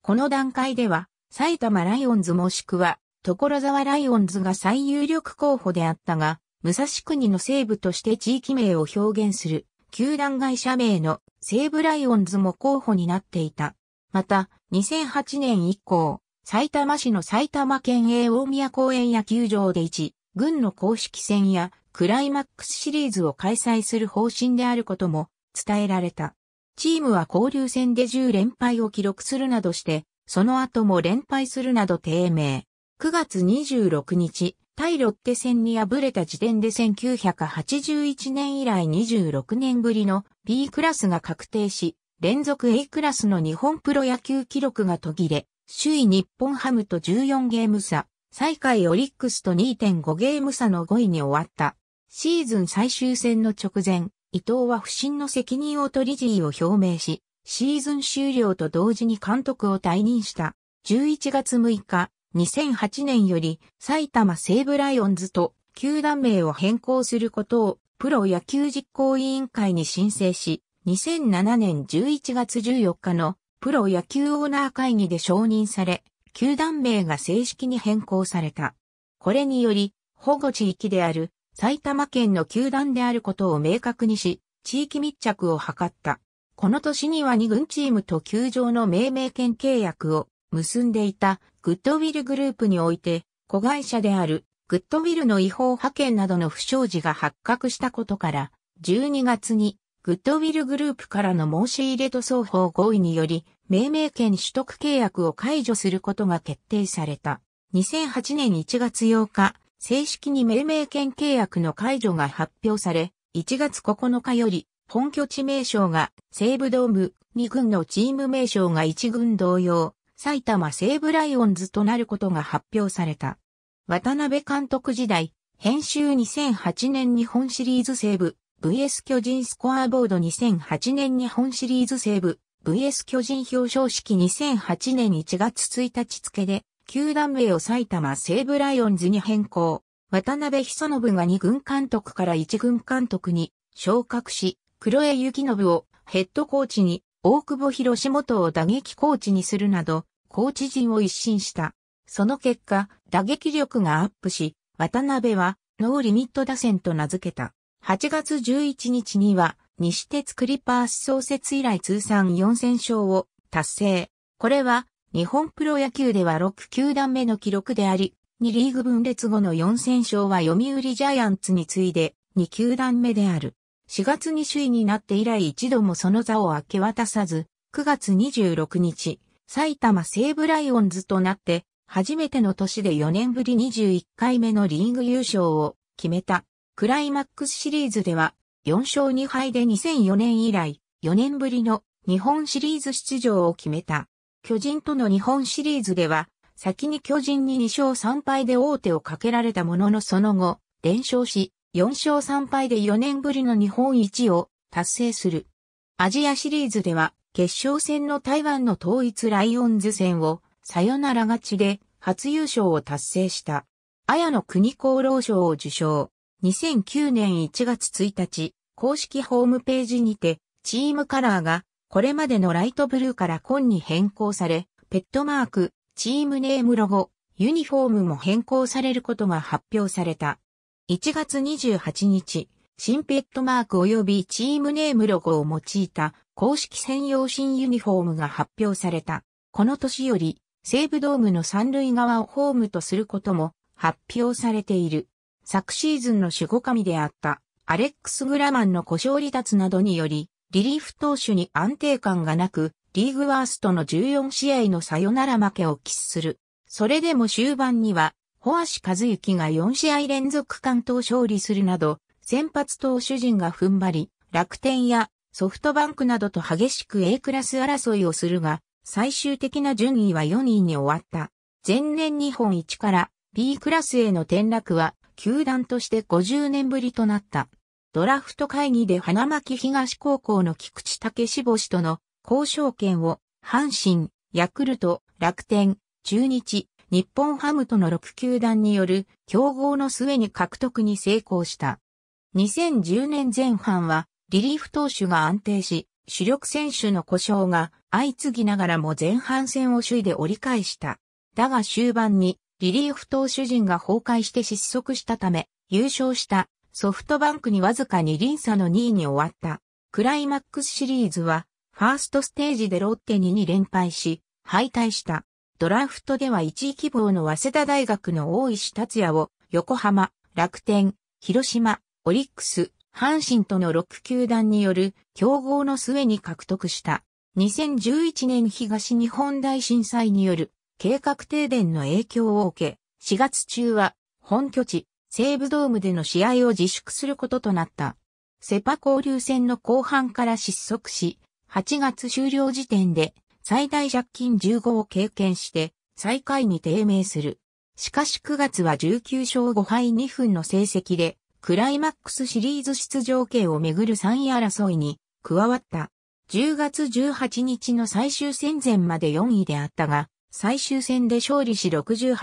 この段階では、埼玉ライオンズもしくは、所沢ライオンズが最有力候補であったが、武蔵国の西部として地域名を表現する、球団会社名の西部ライオンズも候補になっていた。また、2008年以降、埼玉市の埼玉県営大宮公園野球場で1、軍の公式戦やクライマックスシリーズを開催する方針であることも伝えられた。チームは交流戦で10連敗を記録するなどして、その後も連敗するなど低迷。9月26日、対ロッテ戦に敗れた時点で1981年以来26年ぶりの B クラスが確定し、連続 A クラスの日本プロ野球記録が途切れ、首位日本ハムと14ゲーム差、最下位オリックスと2.5ゲーム差の5位に終わった。シーズン最終戦の直前、伊藤は不審の責任を取り辞意を表明し、シーズン終了と同時に監督を退任した。11月6日、2008年より埼玉西武ライオンズと球団名を変更することをプロ野球実行委員会に申請し、2007年11月14日のプロ野球オーナー会議で承認され、球団名が正式に変更された。これにより、保護地域である埼玉県の球団であることを明確にし、地域密着を図った。この年には2軍チームと球場の命名権契約を結んでいたグッドウィルグループにおいて、子会社であるグッドウィルの違法派遣などの不祥事が発覚したことから、12月にグッドウィルグループからの申し入れと双方合意により、命名権取得契約を解除することが決定された。2008年1月8日、正式に命名権契約の解除が発表され、1月9日より、本拠地名称が西武ドーム、2軍のチーム名称が1軍同様、埼玉西武ライオンズとなることが発表された。渡辺監督時代、編集2008年日本シリーズ西部 VS 巨人スコアボード2008年日本シリーズ西部 VS 巨人表彰式2008年1月1日付で球団名を埼玉西武ライオンズに変更。渡辺久信が2軍監督から1軍監督に昇格し、黒江幸信をヘッドコーチに、大久保博士元を打撃コーチにするなど、コーチ陣を一新した。その結果、打撃力がアップし、渡辺は、ノーリミット打線と名付けた。8月11日には、西鉄クリパース創設以来通算4000勝を達成。これは、日本プロ野球では6球団目の記録であり、2リーグ分裂後の4戦勝は読売ジャイアンツに次いで2球団目である。4月に首位になって以来一度もその座を明け渡さず、9月26日、埼玉西武ライオンズとなって、初めての年で4年ぶり21回目のリーグ優勝を決めた。クライマックスシリーズでは、4勝2敗で2004年以来、4年ぶりの日本シリーズ出場を決めた。巨人との日本シリーズでは、先に巨人に2勝3敗で王手をかけられたもののその後、連勝し、4勝3敗で4年ぶりの日本一を達成する。アジアシリーズでは、決勝戦の台湾の統一ライオンズ戦をさよなら勝ちで初優勝を達成した。綾野国厚労賞を受賞。2009年1月1日、公式ホームページにて、チームカラーがこれまでのライトブルーから紺に変更され、ペットマーク、チームネームロゴ、ユニフォームも変更されることが発表された。1月28日、新ペットマーク及びチームネームロゴを用いた公式専用新ユニフォームが発表された。この年より西武ドームの三塁側をホームとすることも発表されている。昨シーズンの守護神であったアレックス・グラマンの故障離脱などによりリリーフ投手に安定感がなく、リーグワーストの14試合のサヨナラ負けを喫する。それでも終盤には、ホアシカズユキが4試合連続関東勝利するなど、先発投手陣が踏ん張り、楽天やソフトバンクなどと激しく A クラス争いをするが、最終的な順位は4位に終わった。前年日本一から B クラスへの転落は、球団として50年ぶりとなった。ドラフト会議で花巻東高校の菊池武志星との交渉権を阪神、ヤクルト、楽天、中日、日本ハムとの6球団による競合の末に獲得に成功した。2010年前半はリリーフ投手が安定し、主力選手の故障が相次ぎながらも前半戦を首位で折り返した。だが終盤にリリーフ投手陣が崩壊して失速したため、優勝したソフトバンクにわずか2輪差の2位に終わった。クライマックスシリーズは、ファーストステージでロッテに2連敗し、敗退した。ドラフトでは1位希望の早稲田大学の大石達也を、横浜、楽天、広島、オリックス、阪神との6球団による競合の末に獲得した。2011年東日本大震災による計画停電の影響を受け、4月中は本拠地西武ドームでの試合を自粛することとなった。セパ交流戦の後半から失速し、8月終了時点で最大借金15を経験して最下位に低迷する。しかし9月は19勝5敗2分の成績でクライマックスシリーズ出場権をめぐる3位争いに加わった。10月18日の最終戦前まで4位であったが、最終戦で勝利し68勝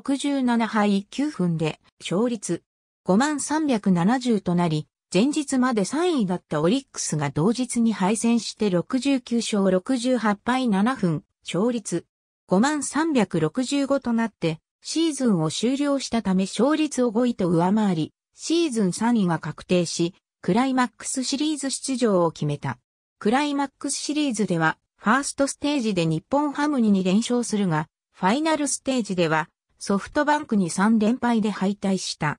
67敗9分で勝率5370となり、前日まで3位だったオリックスが同日に敗戦して69勝68敗7分、勝率5365となって、シーズンを終了したため勝率を5位と上回り、シーズン3位が確定し、クライマックスシリーズ出場を決めた。クライマックスシリーズでは、ファーストステージで日本ハムに2連勝するが、ファイナルステージではソフトバンクに3連敗で敗退した。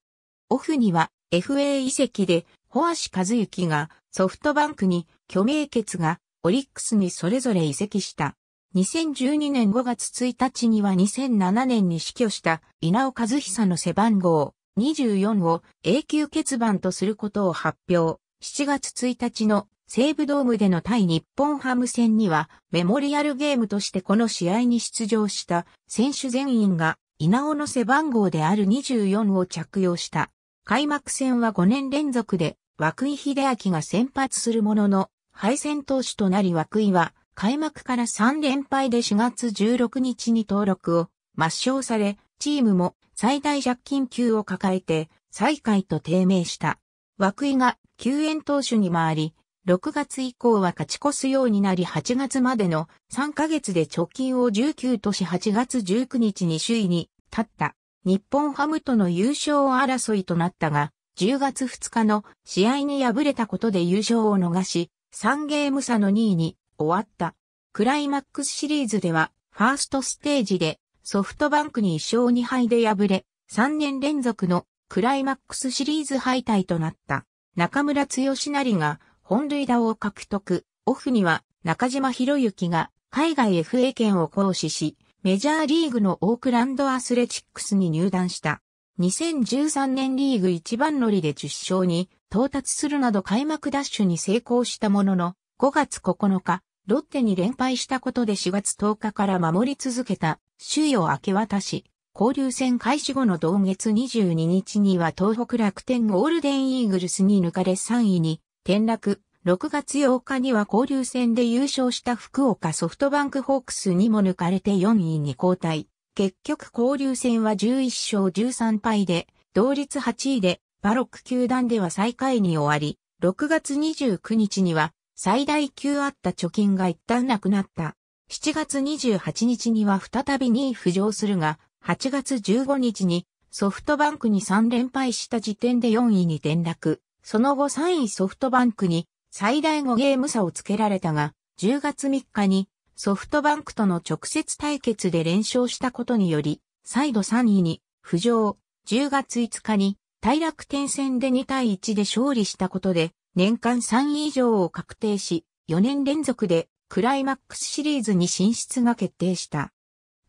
オフには FA 移籍で、ホアシ和幸がソフトバンクに、巨名決がオリックスにそれぞれ移籍した。2012年5月1日には2007年に死去した稲尾和久の背番号24を永久欠番とすることを発表。7月1日の西武ドームでの対日本ハム戦には、メモリアルゲームとしてこの試合に出場した選手全員が、稲尾の背番号である24を着用した。開幕戦は5年連続で、涌井秀明が先発するものの、敗戦投手となり涌井は、開幕から3連敗で4月16日に登録を抹消され、チームも最大借金級を抱えて、最下位と低迷した。枠井が救援投手に回り、6月以降は勝ち越すようになり8月までの3ヶ月で貯金を19とし8月19日に首位に立った日本ハムとの優勝争いとなったが10月2日の試合に敗れたことで優勝を逃し3ゲーム差の2位に終わった。クライマックスシリーズではファーストステージでソフトバンクに1勝2敗で敗れ3年連続のクライマックスシリーズ敗退となった中村剛成が本塁打を獲得。オフには中島博之が海外 FA 権を行使し、メジャーリーグのオークランドアスレチックスに入団した。2013年リーグ一番乗りで10勝に到達するなど開幕ダッシュに成功したものの、5月9日、ロッテに連敗したことで4月10日から守り続けた、首位を明け渡し、交流戦開始後の同月22日には東北楽天ゴールデンイーグルスに抜かれ3位に転落。6月8日には交流戦で優勝した福岡ソフトバンクホークスにも抜かれて4位に交代。結局交流戦は11勝13敗で、同率8位で、バロック球団では最下位に終わり、6月29日には最大級あった貯金が一旦なくなった。7月28日には再び2位浮上するが、8月15日にソフトバンクに3連敗した時点で4位に転落。その後3位ソフトバンクに最大5ゲーム差をつけられたが、10月3日にソフトバンクとの直接対決で連勝したことにより、再度3位に浮上、10月5日に対楽天戦で2対1で勝利したことで、年間3位以上を確定し、4年連続でクライマックスシリーズに進出が決定した。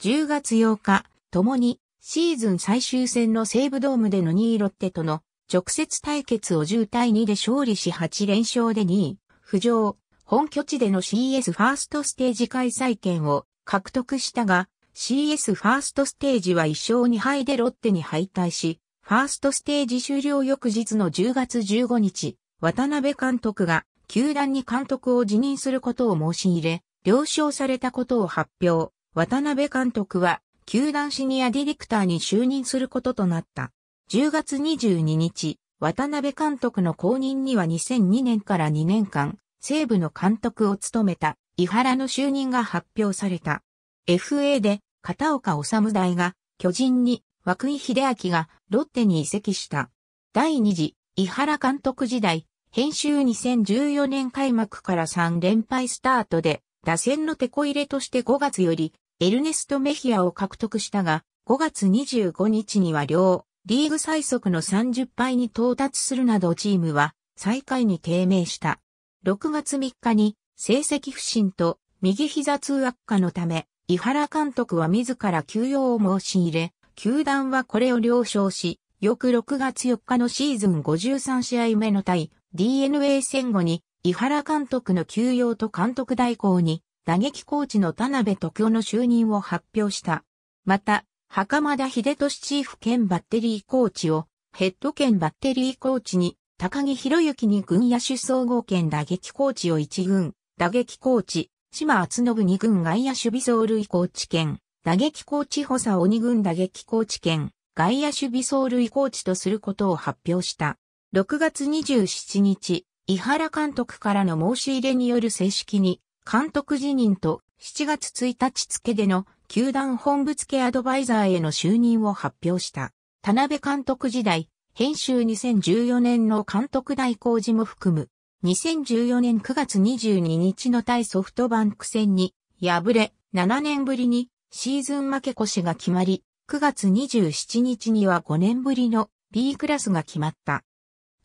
10月8日、共にシーズン最終戦の西武ドームでの2位ロッテとの直接対決を10対2で勝利し8連勝で2位、浮上、本拠地での CS ファーストステージ開催権を獲得したが、CS ファーストステージは1勝2敗でロッテに敗退し、ファーストステージ終了翌日の10月15日、渡辺監督が球団に監督を辞任することを申し入れ、了承されたことを発表。渡辺監督は、球団シニアディレクターに就任することとなった。10月22日、渡辺監督の後任には2002年から2年間、西部の監督を務めた、井原の就任が発表された。FA で、片岡治大が、巨人に、久井秀明が、ロッテに移籍した。第2次、井原監督時代、編集2014年開幕から3連敗スタートで、打線の手こ入れとして5月より、エルネスト・メヒアを獲得したが、5月25日には両リーグ最速の30敗に到達するなどチームは最下位に低迷した。6月3日に成績不振と右膝痛悪化のため、井原監督は自ら休養を申し入れ、球団はこれを了承し、翌6月4日のシーズン53試合目の対 DNA 戦後に、井原監督の休養と監督代行に、打撃コーチの田辺徳夫の就任を発表した。また、袴田秀俊チーフ兼バッテリーコーチを、ヘッド兼バッテリーコーチに、高木博之に軍野手総合兼打撃コーチを一軍、打撃コーチ、島厚信二軍外野守備走塁コーチ兼、打撃コーチ補佐を二軍打撃コーチ兼、外野守備走塁コーチとすることを発表した。6月27日、井原監督からの申し入れによる正式に、監督辞任と7月1日付での球団本部付アドバイザーへの就任を発表した。田辺監督時代、編集2014年の監督代行事も含む、2014年9月22日の対ソフトバンク戦に、敗れ、7年ぶりにシーズン負け越しが決まり、9月27日には5年ぶりの B クラスが決まった。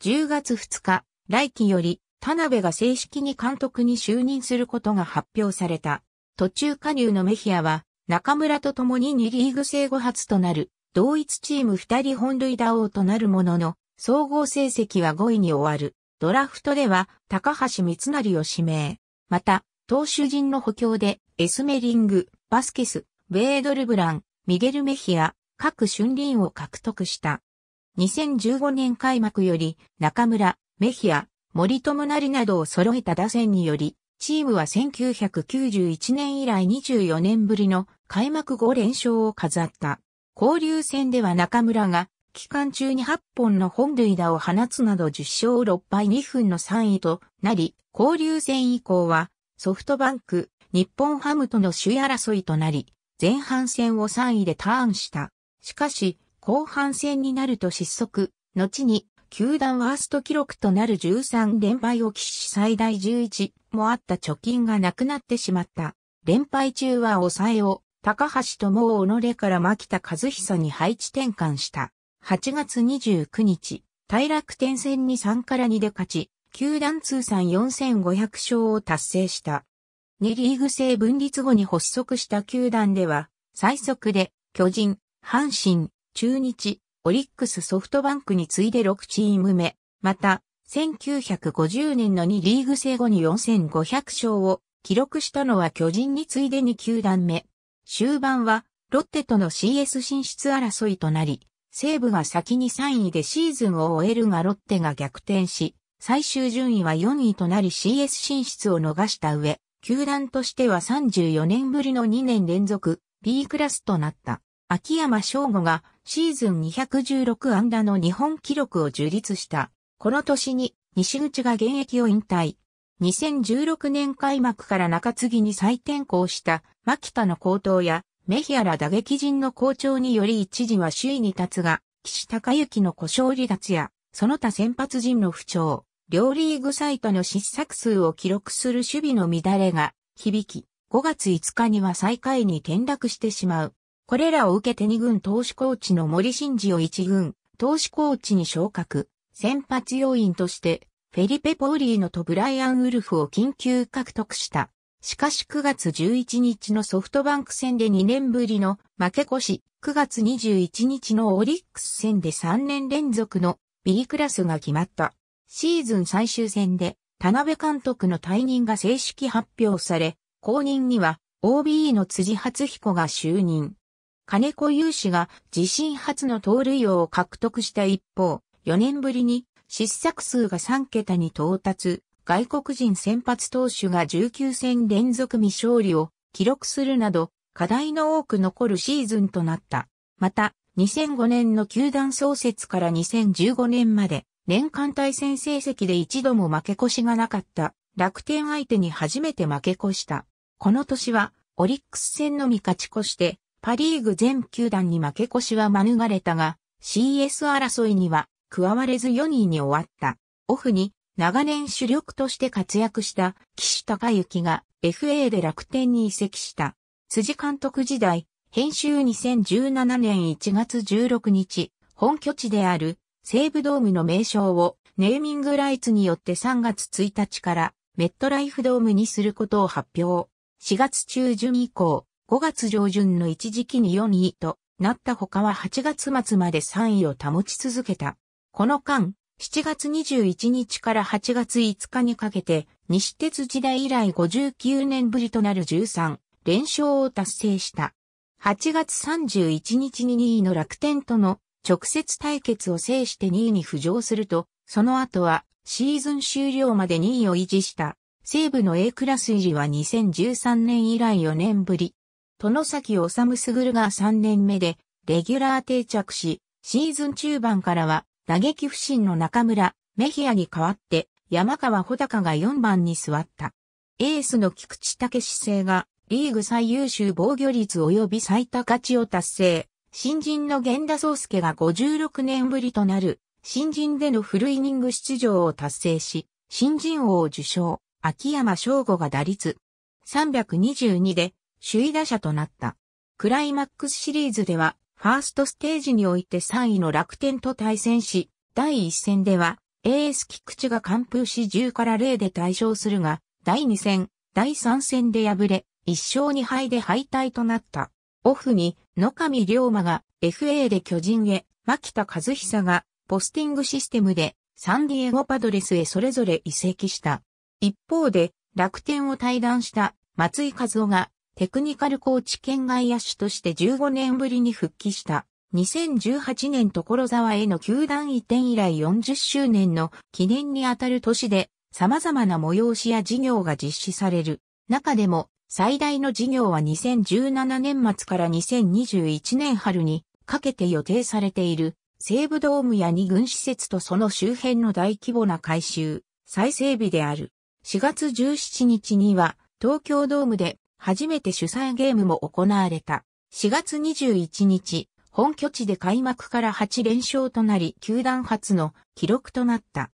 10月2日、来季より田辺が正式に監督に就任することが発表された。途中加入のメヒアは中村と共に2リーグ制後初となる、同一チーム2人本塁打王となるものの、総合成績は5位に終わる。ドラフトでは、高橋光成を指名。また、投手陣の補強で、エスメリング、バスケス、ベードルブラン、ミゲルメヒア、各春林を獲得した。2015年開幕より、中村、メヒア、森友成などを揃えた打線により、チームは1991年以来24年ぶりの開幕5連勝を飾った。交流戦では中村が、期間中に8本の本塁打を放つなど10勝6敗2分の3位となり、交流戦以降は、ソフトバンク、日本ハムとの首位争いとなり、前半戦を3位でターンした。しかし、後半戦になると失速、後に、球団ワースト記録となる13連敗を喫し最大11もあった貯金がなくなってしまった。連敗中は抑えを高橋智夫己から牧田和久に配置転換した。8月29日、大楽天戦に3から2で勝ち、球団通算4500勝を達成した。2リーグ制分立後に発足した球団では、最速で巨人、阪神、中日、オリックスソフトバンクに次いで6チーム目。また、1950年の2リーグ制後に4500勝を記録したのは巨人に次いで2球団目。終盤はロッテとの CS 進出争いとなり、西武は先に3位でシーズンを終えるがロッテが逆転し、最終順位は4位となり CS 進出を逃した上、球団としては34年ぶりの2年連続 B クラスとなった。秋山翔吾がシーズン216安打の日本記録を樹立した。この年に西口が現役を引退。2016年開幕から中継ぎに再転向した牧田の高騰やメヒアラ打撃陣の好調により一時は首位に立つが、岸隆行の故障離脱や、その他先発陣の不調、両リーグサイトの失策数を記録する守備の乱れが響き、5月5日には最下位に転落してしまう。これらを受けて2軍投手コーチの森慎二を1軍、投手コーチに昇格、先発要員としてフェリペ・ポーリーノとブライアン・ウルフを緊急獲得した。しかし9月11日のソフトバンク戦で2年ぶりの負け越し、9月21日のオリックス戦で3年連続の B クラスが決まった。シーズン最終戦で田辺監督の退任が正式発表され、後任には OBE の辻初彦が就任。金子雄氏が自身初の盗塁王を獲得した一方、4年ぶりに失策数が3桁に到達、外国人先発投手が19戦連続未勝利を記録するなど、課題の多く残るシーズンとなった。また、2005年の球団創設から2015年まで、年間対戦成績で一度も負け越しがなかった、楽天相手に初めて負け越した。この年は、オリックス戦のみ勝ち越して、パリーグ全球団に負け越しは免れたが、CS 争いには加われず4位に終わった。オフに長年主力として活躍した岸隆之が FA で楽天に移籍した。辻監督時代、編集2017年1月16日、本拠地である西武ドームの名称をネーミングライツによって3月1日からメットライフドームにすることを発表。4月中旬以降、5月上旬の一時期に4位となった他は8月末まで3位を保ち続けた。この間、7月21日から8月5日にかけて、西鉄時代以来59年ぶりとなる13連勝を達成した。8月31日に2位の楽天との直接対決を制して2位に浮上すると、その後はシーズン終了まで2位を維持した西部の A クラス入りは2013年以来4年ぶり。殿崎治すぐるが3年目でレギュラー定着し、シーズン中盤からは打撃不振の中村、メヒアに代わって、山川穂高が4番に座った。エースの菊池武史生が、リーグ最優秀防御率及び最多勝ちを達成。新人の源田壮介が56年ぶりとなる、新人でのフルイニング出場を達成し、新人王を受賞、秋山翔吾が打率322で首位打者となった。クライマックスシリーズではファーストステージにおいて3位の楽天と対戦し、第1戦では、エース菊池が完封し10から0で対象するが、第2戦、第3戦で敗れ、1勝2敗で敗退となった。オフに、野上龍馬が FA で巨人へ、牧田和久がポスティングシステムでサンディエゴパドレスへそれぞれ移籍した。一方で、楽天を退団した松井和夫がテクニカルコーチ県外野手として15年ぶりに復帰した。2018年所沢への球団移転以来40周年の記念にあたる年で様々な催しや事業が実施される。中でも最大の事業は2017年末から2021年春にかけて予定されている西武ドームや二軍施設とその周辺の大規模な改修、再整備である。4月17日には東京ドームで初めて主催ゲームも行われた。4月21日、本拠地で開幕から8連勝となり、球団初の記録となった。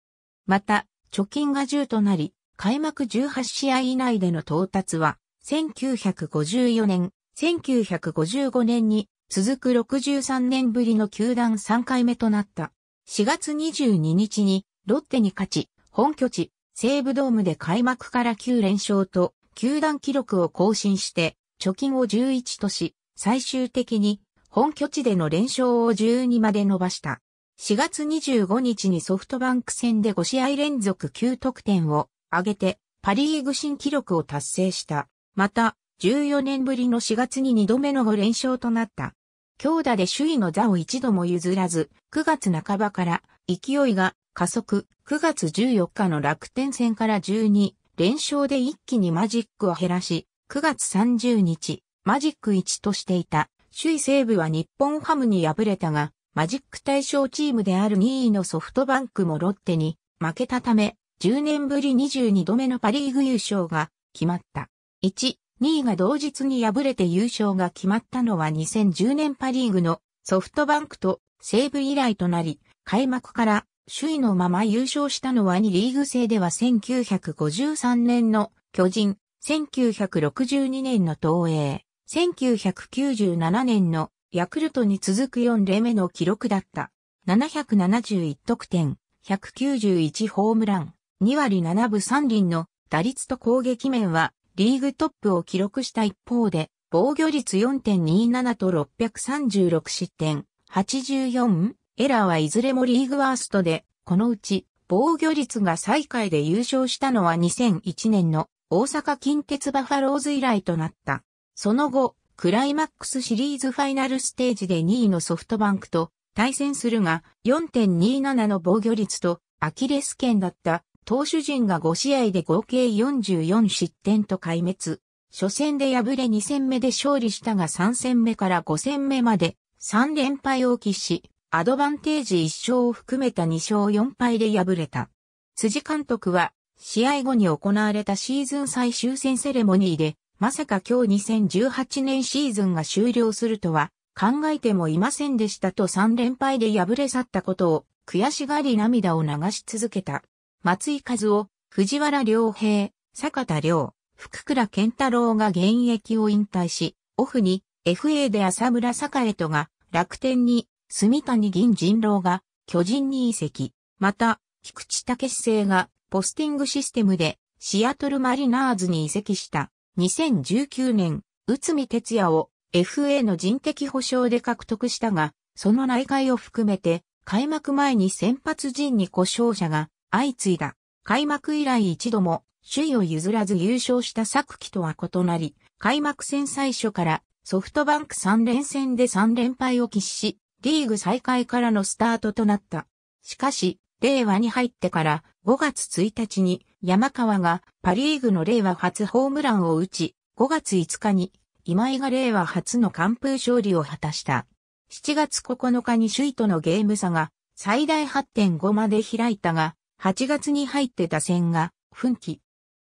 また、貯金が10となり、開幕18試合以内での到達は、1954年、1955年に続く63年ぶりの球団3回目となった。4月22日にロッテに勝ち、本拠地、西武ドームで開幕から9連勝と球団記録を更新して、貯金を11とし、最終的に本拠地での連勝を12まで伸ばした。4月25日にソフトバンク戦で5試合連続9得点を挙げてパリーグ新記録を達成した。また、14年ぶりの4月に2度目の5連勝となった。強打で首位の座を一度も譲らず、9月半ばから勢いが加速、9月14日の楽天戦から12、連勝で一気にマジックを減らし、9月30日、マジック1としていた、首位西部は日本ハムに敗れたが、マジック対象チームである2位のソフトバンクもロッテに負けたため、10年ぶり22度目のパリーグ優勝が決まった。1、2位が同日に敗れて優勝が決まったのは2010年パリーグのソフトバンクと西部以来となり、開幕から首位のまま優勝したのは2リーグ制では1953年の巨人、1962年の東映、1997年のヤクルトに続く4例目の記録だった。771得点、191ホームラン、2割7分3輪の打率と攻撃面はリーグトップを記録した一方で、防御率4.27と636失点、84? エラーはいずれもリーグワーストで、このうち防御率が最下位で優勝したのは2001年の大阪近鉄バファローズ以来となった。その後、クライマックスシリーズファイナルステージで2位のソフトバンクと対戦するが4.27の防御率とアキレス腱だった投手陣が5試合で合計44失点と壊滅。初戦で敗れ2戦目で勝利したが3戦目から5戦目まで3連敗を喫し、アドバンテージ1勝を含めた2勝4敗で敗れた。辻監督は、試合後に行われたシーズン最終戦セレモニーで、まさか今日2018年シーズンが終了するとは考えてもいませんでしたと3連敗で敗れ去ったことを悔しがり涙を流し続けた。松井和夫、藤原良平、坂田良、福倉健太郎が現役を引退し、オフに FA で浅村坂江とが楽天に住谷銀人郎が巨人に移籍。また、菊池武生がポスティングシステムでシアトルマリナーズに移籍した。2019年、内海哲也を FA の人的保障で獲得したが、その内外を含めて、開幕前に先発陣に故障者が相次いだ。開幕以来一度も首位を譲らず優勝した昨季とは異なり、開幕戦最初からソフトバンク3連戦で3連敗を喫し、リーグ再開からのスタートとなった。しかし、令和に入ってから5月1日に山川がパリーグの令和初ホームランを打ち、5月5日に今井が令和初の完封勝利を果たした。7月9日に首位とのゲーム差が最大8.5まで開いたが、8月に入って打線が奮起。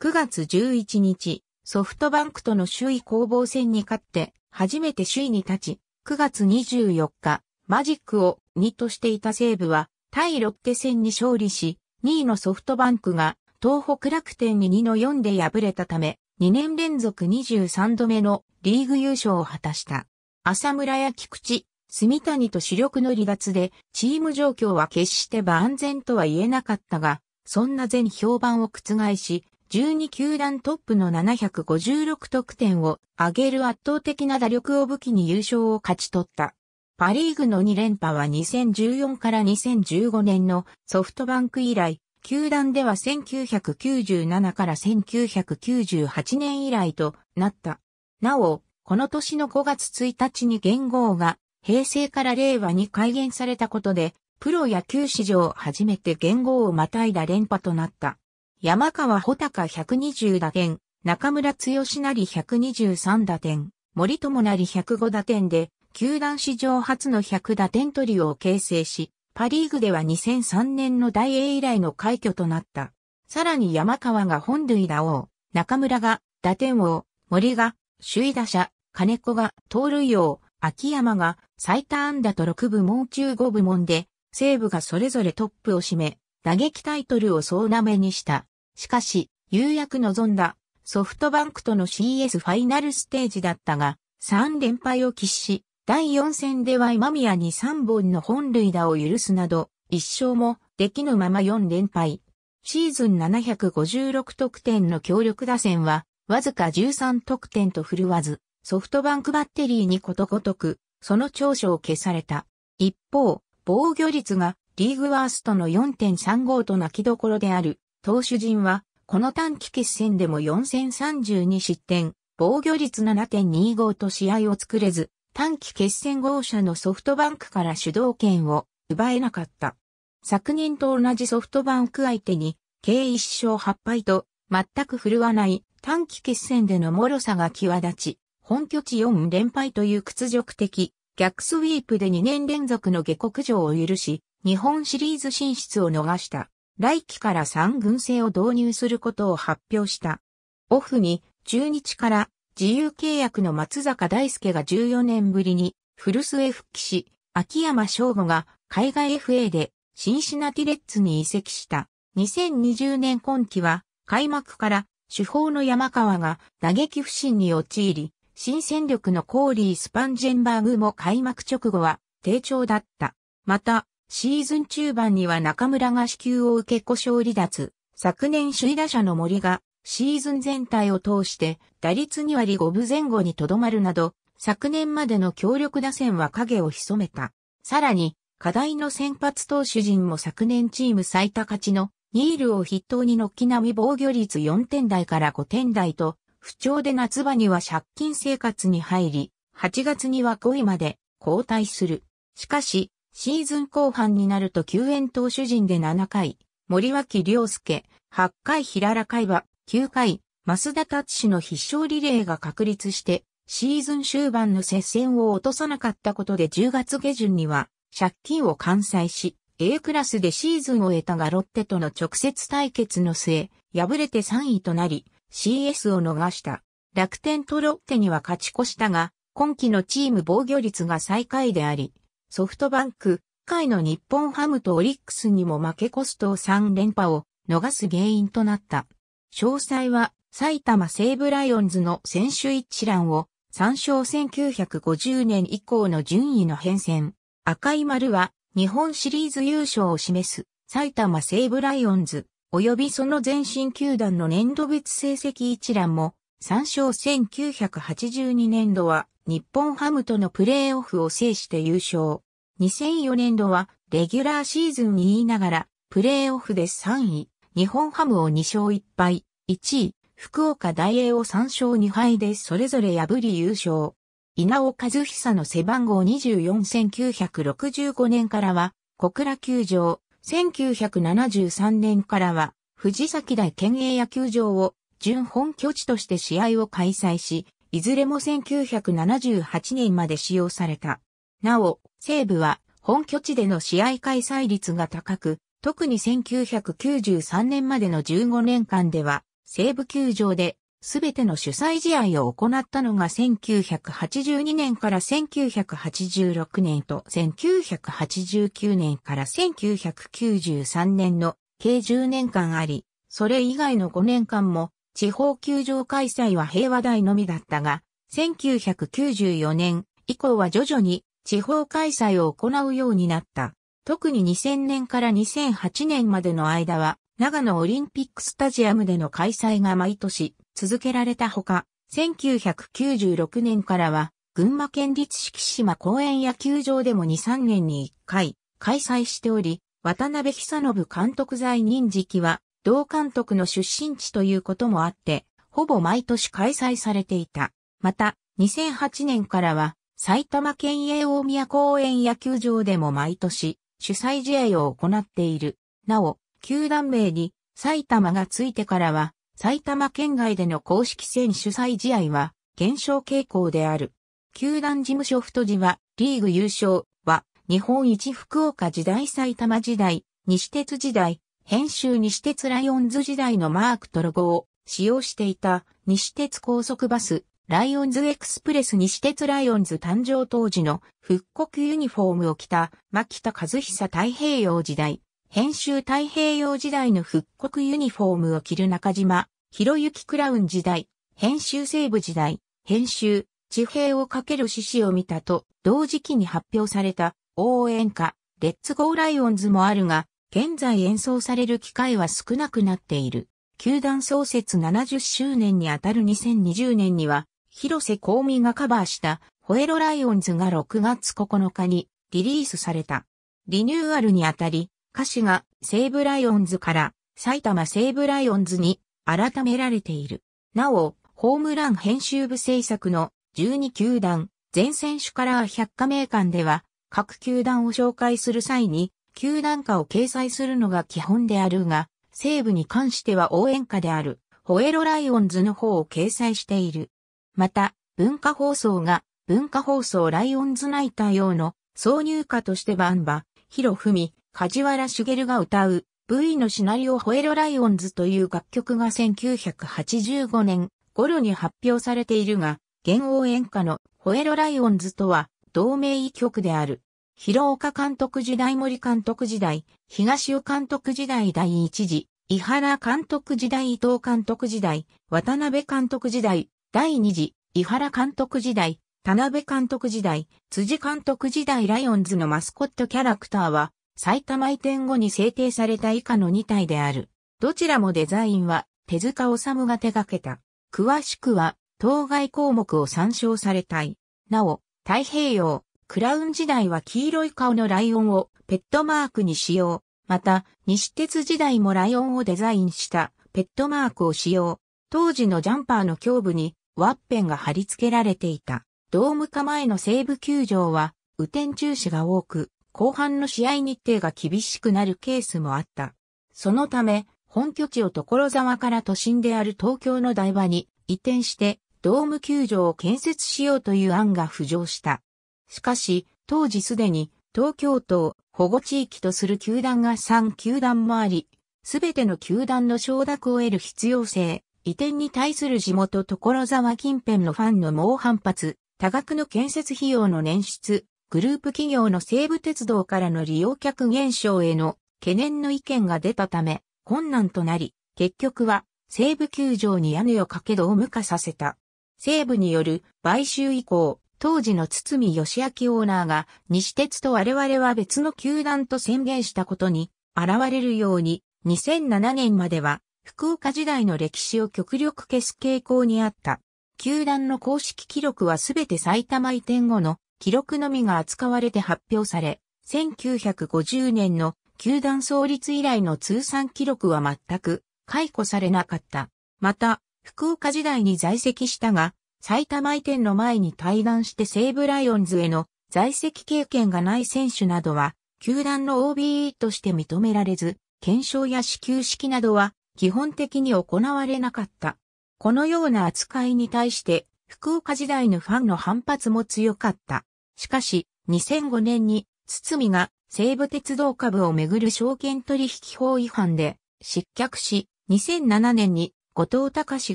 9月11日、ソフトバンクとの首位攻防戦に勝って、初めて首位に立ち、9月24日、マジックを2としていた西武は、対ロッテ戦に勝利し、2位のソフトバンクが、東北楽天に2の4で敗れたため、2年連続23度目のリーグ優勝を果たした。浅村や菊池、住谷と主力の離脱で、チーム状況は決して万全とは言えなかったが、そんな全評判を覆し、12球団トップの756得点を上げる圧倒的な打力を武器に優勝を勝ち取った。パリーグの2連覇は2014から2015年のソフトバンク以来、球団では1997から1998年以来となった。なお、この年の5月1日に元号が平成から令和に改元されたことで、プロ野球史上初めて元号をまたいだ連覇となった。山川穂高120打点、中村剛成123打点、森友成105打点で、球団史上初の100打点トリオを形成し、パリーグでは2003年の大英以来の快挙となった。さらに山川が本塁打王、中村が打点王、森が首位打者、金子が盗塁王、秋山が最多安打と6部門中5部門で、西部がそれぞれトップを占め、打撃タイトルを総なめにした。しかし、有役望んだソフトバンクとの CS ファイナルステージだったが、3連敗を喫し、第4戦では今宮に3本の本塁打を許すなど、一勝もできぬまま4連敗。シーズン756得点の強力打線は、わずか13得点と振るわず、ソフトバンクバッテリーにことごとく、その長所を消された。一方、防御率がリーグワーストの4.35と泣きどころである、投手陣は、この短期決戦でも4 0 32失点、防御率7.25と試合を作れず、短期決戦号車のソフトバンクから主導権を奪えなかった。昨年と同じソフトバンク相手に、計1勝8敗と、全く振るわない短期決戦での脆さが際立ち、本拠地4連敗という屈辱的、逆スイープで2年連続の下克上を許し、日本シリーズ進出を逃した。来期から3軍制を導入することを発表した。オフに中日から自由契約の松坂大輔が14年ぶりに古巣へ復帰し、秋山翔吾が海外 FA でシンシナティレッツに移籍した。2020年今季は開幕から主砲の山川が打撃不振に陥り、新戦力のコーリー・スパンジェンバーグも開幕直後は低調だった。また、シーズン中盤には中村が支給を受け故障離脱。昨年首位打者の森がシーズン全体を通して打率2割5分前後にとどまるなど、昨年までの強力打線は影を潜めた。さらに、課題の先発投手陣も昨年チーム最多勝ちのニールを筆頭に軒並み防御率4点台から5点台と、不調で夏場には借金生活に入り、8月には5位まで交代する。しかし、シーズン後半になると救援投手陣で7回、森脇良介、8回平良海馬、9回、増田達志の必勝リレーが確立して、シーズン終盤の接戦を落とさなかったことで10月下旬には、借金を完済し、A クラスでシーズンを得たがロッテとの直接対決の末、敗れて3位となり、CS を逃した。楽天とロッテには勝ち越したが、今季のチーム防御率が最下位であり、ソフトバンク、回の日本ハムとオリックスにも負けコストを3連覇を逃す原因となった。詳細は埼玉西武ライオンズの選手一覧を参照1950年以降の順位の変遷。赤い丸は日本シリーズ優勝を示す埼玉西武ライオンズ及びその前身球団の年度別成績一覧も参照1982年度は日本ハムとのプレーオフを制して優勝。2004年度はレギュラーシーズンに言いながらプレーオフで3位。日本ハムを2勝1敗、1位、福岡大英を3勝2敗でそれぞれ破り優勝。稲尾和久の背番号241965年からは、小倉球場、1973年からは、藤崎大県営野球場を、準本拠地として試合を開催し、いずれも1978年まで使用された。なお、西武は、本拠地での試合開催率が高く、特に1993年までの15年間では、西部球場で、すべての主催試合を行ったのが1982年から1986年と1989年から1993年の計10年間あり、それ以外の5年間も地方球場開催は平和台のみだったが、1994年以降は徐々に地方開催を行うようになった。特に2000年から2008年までの間は、長野オリンピックスタジアムでの開催が毎年続けられたほか、1996年からは、群馬県立敷島公園野球場でも2、3年に1回開催しており、渡辺久信監督在任時期は、同監督の出身地ということもあって、ほぼ毎年開催されていた。また、2008年からは、埼玉県営大宮公園野球場でも毎年主催試合を行っている。なお、球団名に埼玉がついてからは、埼玉県外での公式戦主催試合は減少傾向である。球団事務所太字は、リーグ優勝は、日本一福岡時代埼玉時代、西鉄時代、編集西鉄ライオンズ時代のマークとロゴを使用していた西鉄高速バスライオンズエクスプレス西鉄ライオンズ誕生当時の復刻ユニフォームを着た牧田和久太平洋時代、編集太平洋時代の復刻ユニフォームを着る中島、広行クラウン時代、編集西部時代、編集、地平をかける獅子を見たと、同時期に発表された応援歌、レッツゴーライオンズもあるが、現在演奏される機会は少なくなっている。球団創設70周年にあたる2020年には、広瀬香美がカバーしたホエロライオンズが6月9日にリリースされた。リニューアルにあたり、歌詞が西武ライオンズから埼玉西武ライオンズに改められている。なお、ホームラン編集部制作の12球団全選手カラー百科名館では各球団を紹介する際に球団歌を掲載するのが基本であるが、西部に関しては応援歌であるホエロライオンズの方を掲載している。また、文化放送が、文化放送ライオンズナイター用の挿入歌としてバンバ、ヒロフミ、梶原茂が歌う V のシナリオホエロライオンズという楽曲が1985年頃に発表されているが、現応演歌のホエロライオンズとは同名異曲である。広岡監督時代森監督時代、東尾監督時代第一次、伊原監督時代伊藤監督時代、渡辺監督時代、第2次、井原監督時代、田辺監督時代、辻監督時代ライオンズのマスコットキャラクターは、埼玉移転後に制定された以下の2体である。どちらもデザインは、手塚治虫が手掛けた。詳しくは、当該項目を参照されたい。なお、太平洋、クラウン時代は黄色い顔のライオンをペットマークに使用。また、西鉄時代もライオンをデザインしたペットマークを使用。当時のジャンパーの胸部にワッペンが貼り付けられていた。ドーム化前の西部球場は、雨天中止が多く、後半の試合日程が厳しくなるケースもあった。そのため、本拠地を所沢から都心である東京の台場に移転して、ドーム球場を建設しようという案が浮上した。しかし、当時すでに東京都を保護地域とする球団が3球団もあり、すべての球団の承諾を得る必要性、移転に対する地元所沢近辺のファンの猛反発、多額の建設費用の捻出、グループ企業の西武鉄道からの利用客減少への懸念の意見が出たため、困難となり、結局は西武球場に屋根をかけドーム化させた。西武による買収以降、当時の堤義明オーナーが西鉄と我々は別の球団と宣言したことに現れるように2007年までは福岡時代の歴史を極力消す傾向にあった。球団の公式記録はすべて埼玉移転後の記録のみが扱われて発表され、1950年の球団創立以来の通算記録は全く解雇されなかった。また、福岡時代に在籍したが、埼玉移転の前に退団して西武ライオンズへの在籍経験がない選手などは、球団の OBE として認められず、検証や支給式などは基本的に行われなかった。このような扱いに対して福岡時代のファンの反発も強かった。しかし、2005年に、堤が西武鉄道株をめぐる証券取引法違反で失脚し、2007年に後藤隆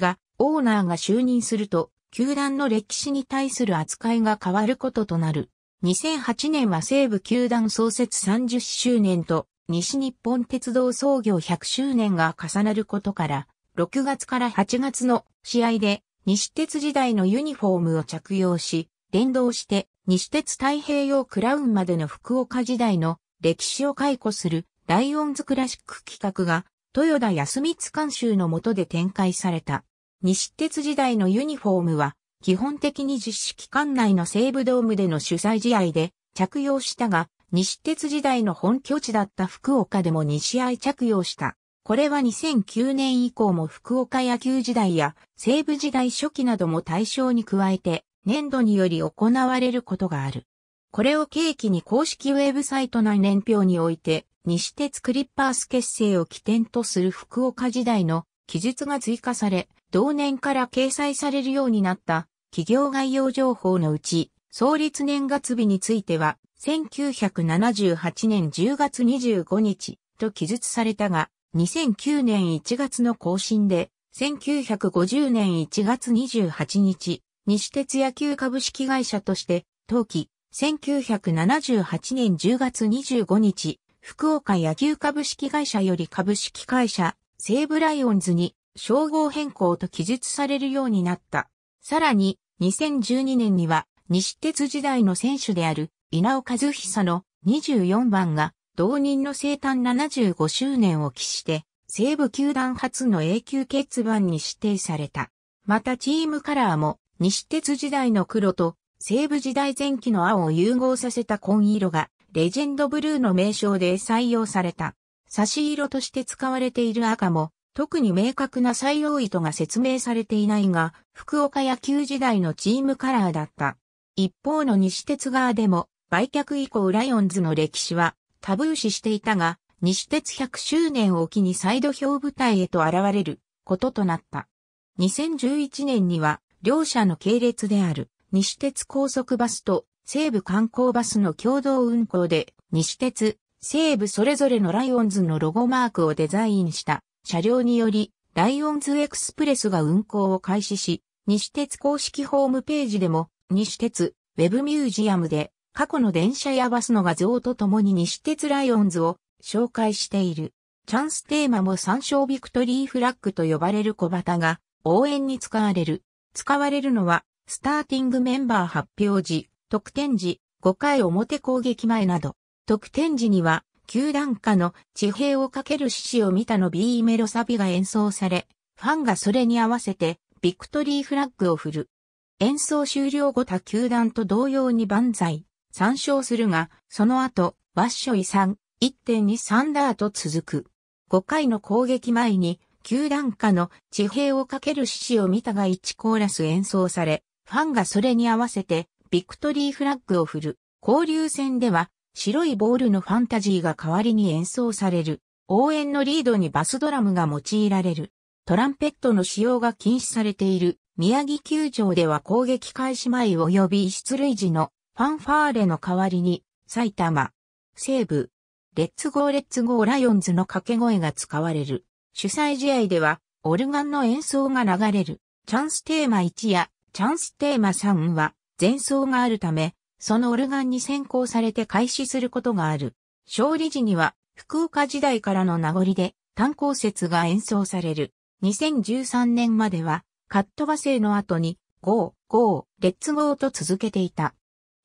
がオーナーが就任すると、球団の歴史に対する扱いが変わることとなる。2008年は西武球団創設30周年と西日本鉄道創業100周年が重なることから、6月から8月の試合で西鉄時代のユニフォームを着用し、連動して西鉄太平洋クラウンまでの福岡時代の歴史を解雇するライオンズクラシック企画が豊田康光監修の下で展開された。西鉄時代のユニフォームは基本的に実施期間内の西武ドームでの主催試合で着用したが、西鉄時代の本拠地だった福岡でも2試合着用した。これは2009年以降も福岡野球時代や西部時代初期なども対象に加えて年度により行われることがある。これを契機に公式ウェブサイト内年表において西鉄クリッパース結成を起点とする福岡時代の記述が追加され、同年から掲載されるようになった企業概要情報のうち、創立年月日については、1978年10月25日と記述されたが、2009年1月の更新で、1950年1月28日、西鉄野球株式会社として、当期、1978年10月25日、福岡野球株式会社より株式会社、西武ライオンズに、称号変更と記述されるようになった。さらに、2012年には、西鉄時代の選手である、稲尾和久の24番が同人の生誕75周年を期して、西武球団初の永久欠番に指定された。またチームカラーも西鉄時代の黒と西武時代前期の青を融合させた紺色がレジェンドブルーの名称で採用された。差し色として使われている赤も特に明確な採用意図が説明されていないが、福岡野球時代のチームカラーだった。一方の西鉄側でも売却以降ライオンズの歴史はタブー視していたが、西鉄100周年を機に再度表舞台へと現れることとなった。2011年には、両社の系列である西鉄高速バスと西武観光バスの共同運行で、西鉄、西武それぞれのライオンズのロゴマークをデザインした車両により、ライオンズエクスプレスが運行を開始し、西鉄公式ホームページでも、西鉄ウェブミュージアムで過去の電車やバスの画像とともに西鉄ライオンズを紹介している。チャンステーマも参照ビクトリーフラッグと呼ばれる小旗が応援に使われる。使われるのはスターティングメンバー発表時、得点時、5回表攻撃前など。得点時には球団下の地平をかける獅子を見たの B メロサビが演奏され、ファンがそれに合わせてビクトリーフラッグを振る。演奏終了後他球団と同様に万歳。参照するが、その後、ワッショイ3、1.23ダーと続く。5回の攻撃前に、球団下の地平をかける獅子を見たが1コーラス演奏され、ファンがそれに合わせて、ビクトリーフラッグを振る。交流戦では、白いボールのファンタジーが代わりに演奏される。応援のリードにバスドラムが用いられる。トランペットの使用が禁止されている。宮城球場では攻撃開始前及び出塁時のファンファーレの代わりに、埼玉、西部、レッツゴーレッツゴーライオンズの掛け声が使われる。主催試合では、オルガンの演奏が流れる。チャンステーマ1や、チャンステーマ3は、前奏があるため、そのオルガンに先行されて開始することがある。勝利時には、福岡時代からの名残で、単行説が演奏される。2013年までは、カット和声の後に、ゴー、ゴー、レッツゴーと続けていた。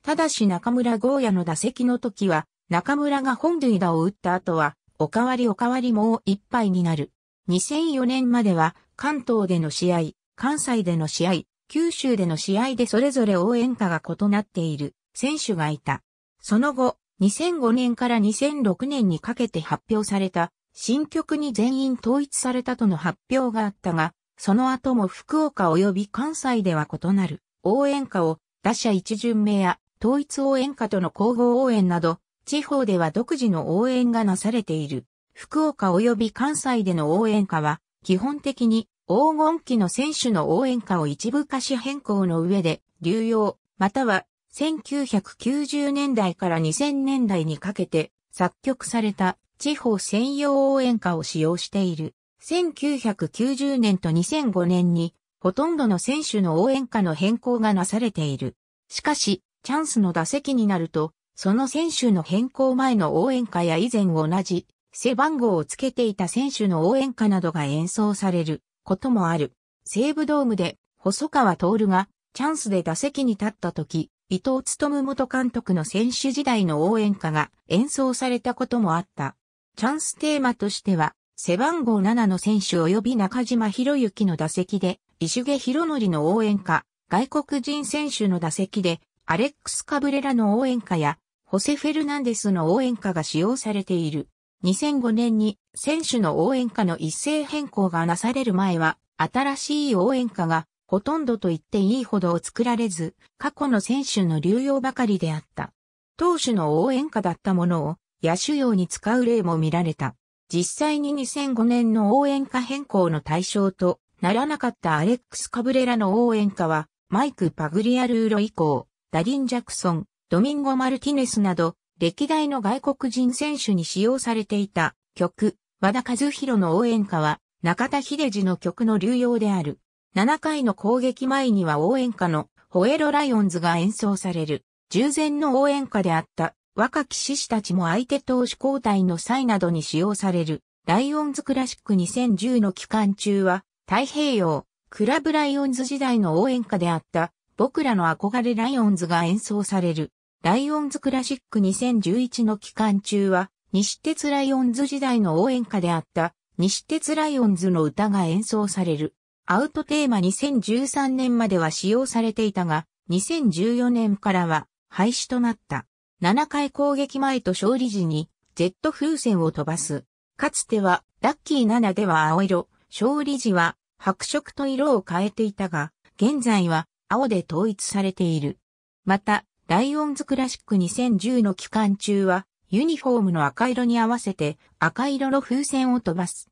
ただし中村豪也の打席の時は、中村が本塁打を打った後は、おかわりおかわりもう一杯になる。2004年までは、関東での試合、関西での試合、九州での試合でそれぞれ応援歌が異なっている選手がいた。その後、2005年から2006年にかけて発表された新曲に全員統一されたとの発表があったが、その後も福岡及び関西では異なる応援歌を打者一巡目や統一応援歌との交互応援など、地方では独自の応援がなされている。福岡及び関西での応援歌は、基本的に黄金期の選手の応援歌を一部歌詞変更の上で流用、または1990年代から2000年代にかけて作曲された地方専用応援歌を使用している。1990年と2005年にほとんどの選手の応援歌の変更がなされている。しかし、チャンスの打席になると、その選手の変更前の応援歌や以前同じ背番号をつけていた選手の応援歌などが演奏されることもある。西武ドームで細川徹がチャンスで打席に立った時、伊藤務元監督の選手時代の応援歌が演奏されたこともあった。チャンステーマとしては、背番号7の選手及び中島博之の打席で、石毛博則の応援歌、外国人選手の打席で、アレックス・カブレラの応援歌や、ホセ・フェルナンデスの応援歌が使用されている。2005年に選手の応援歌の一斉変更がなされる前は、新しい応援歌がほとんどと言っていいほどを作られず、過去の選手の流用ばかりであった。投手の応援歌だったものを野手用に使う例も見られた。実際に2005年の応援歌変更の対象とならなかったアレックス・カブレラの応援歌は、マイク・パグリアルーロ以降、ダリン・ジャクソン、ドミンゴ・マルティネスなど、歴代の外国人選手に使用されていた曲、和田和弘の応援歌は、中田秀治の曲の流用である。7回の攻撃前には応援歌のホエロライオンズが演奏される。従前の応援歌であった若き獅子たちも相手投手交代の際などに使用される。ライオンズクラシック2010の期間中は太平洋クラブライオンズ時代の応援歌であった僕らの憧れライオンズが演奏される、ライオンズクラシック2011の期間中は、西鉄ライオンズ時代の応援歌であった、西鉄ライオンズの歌が演奏される。アウトテーマ2013年までは使用されていたが、2014年からは廃止となった。7回攻撃前と勝利時に、ジェット風船を飛ばす。かつては、ラッキー7では青色、勝利時は白色と色を変えていたが、現在は青で統一されている。また、ライオンズクラシック2010の期間中は、ユニフォームの赤色に合わせて赤色の風船を飛ばす。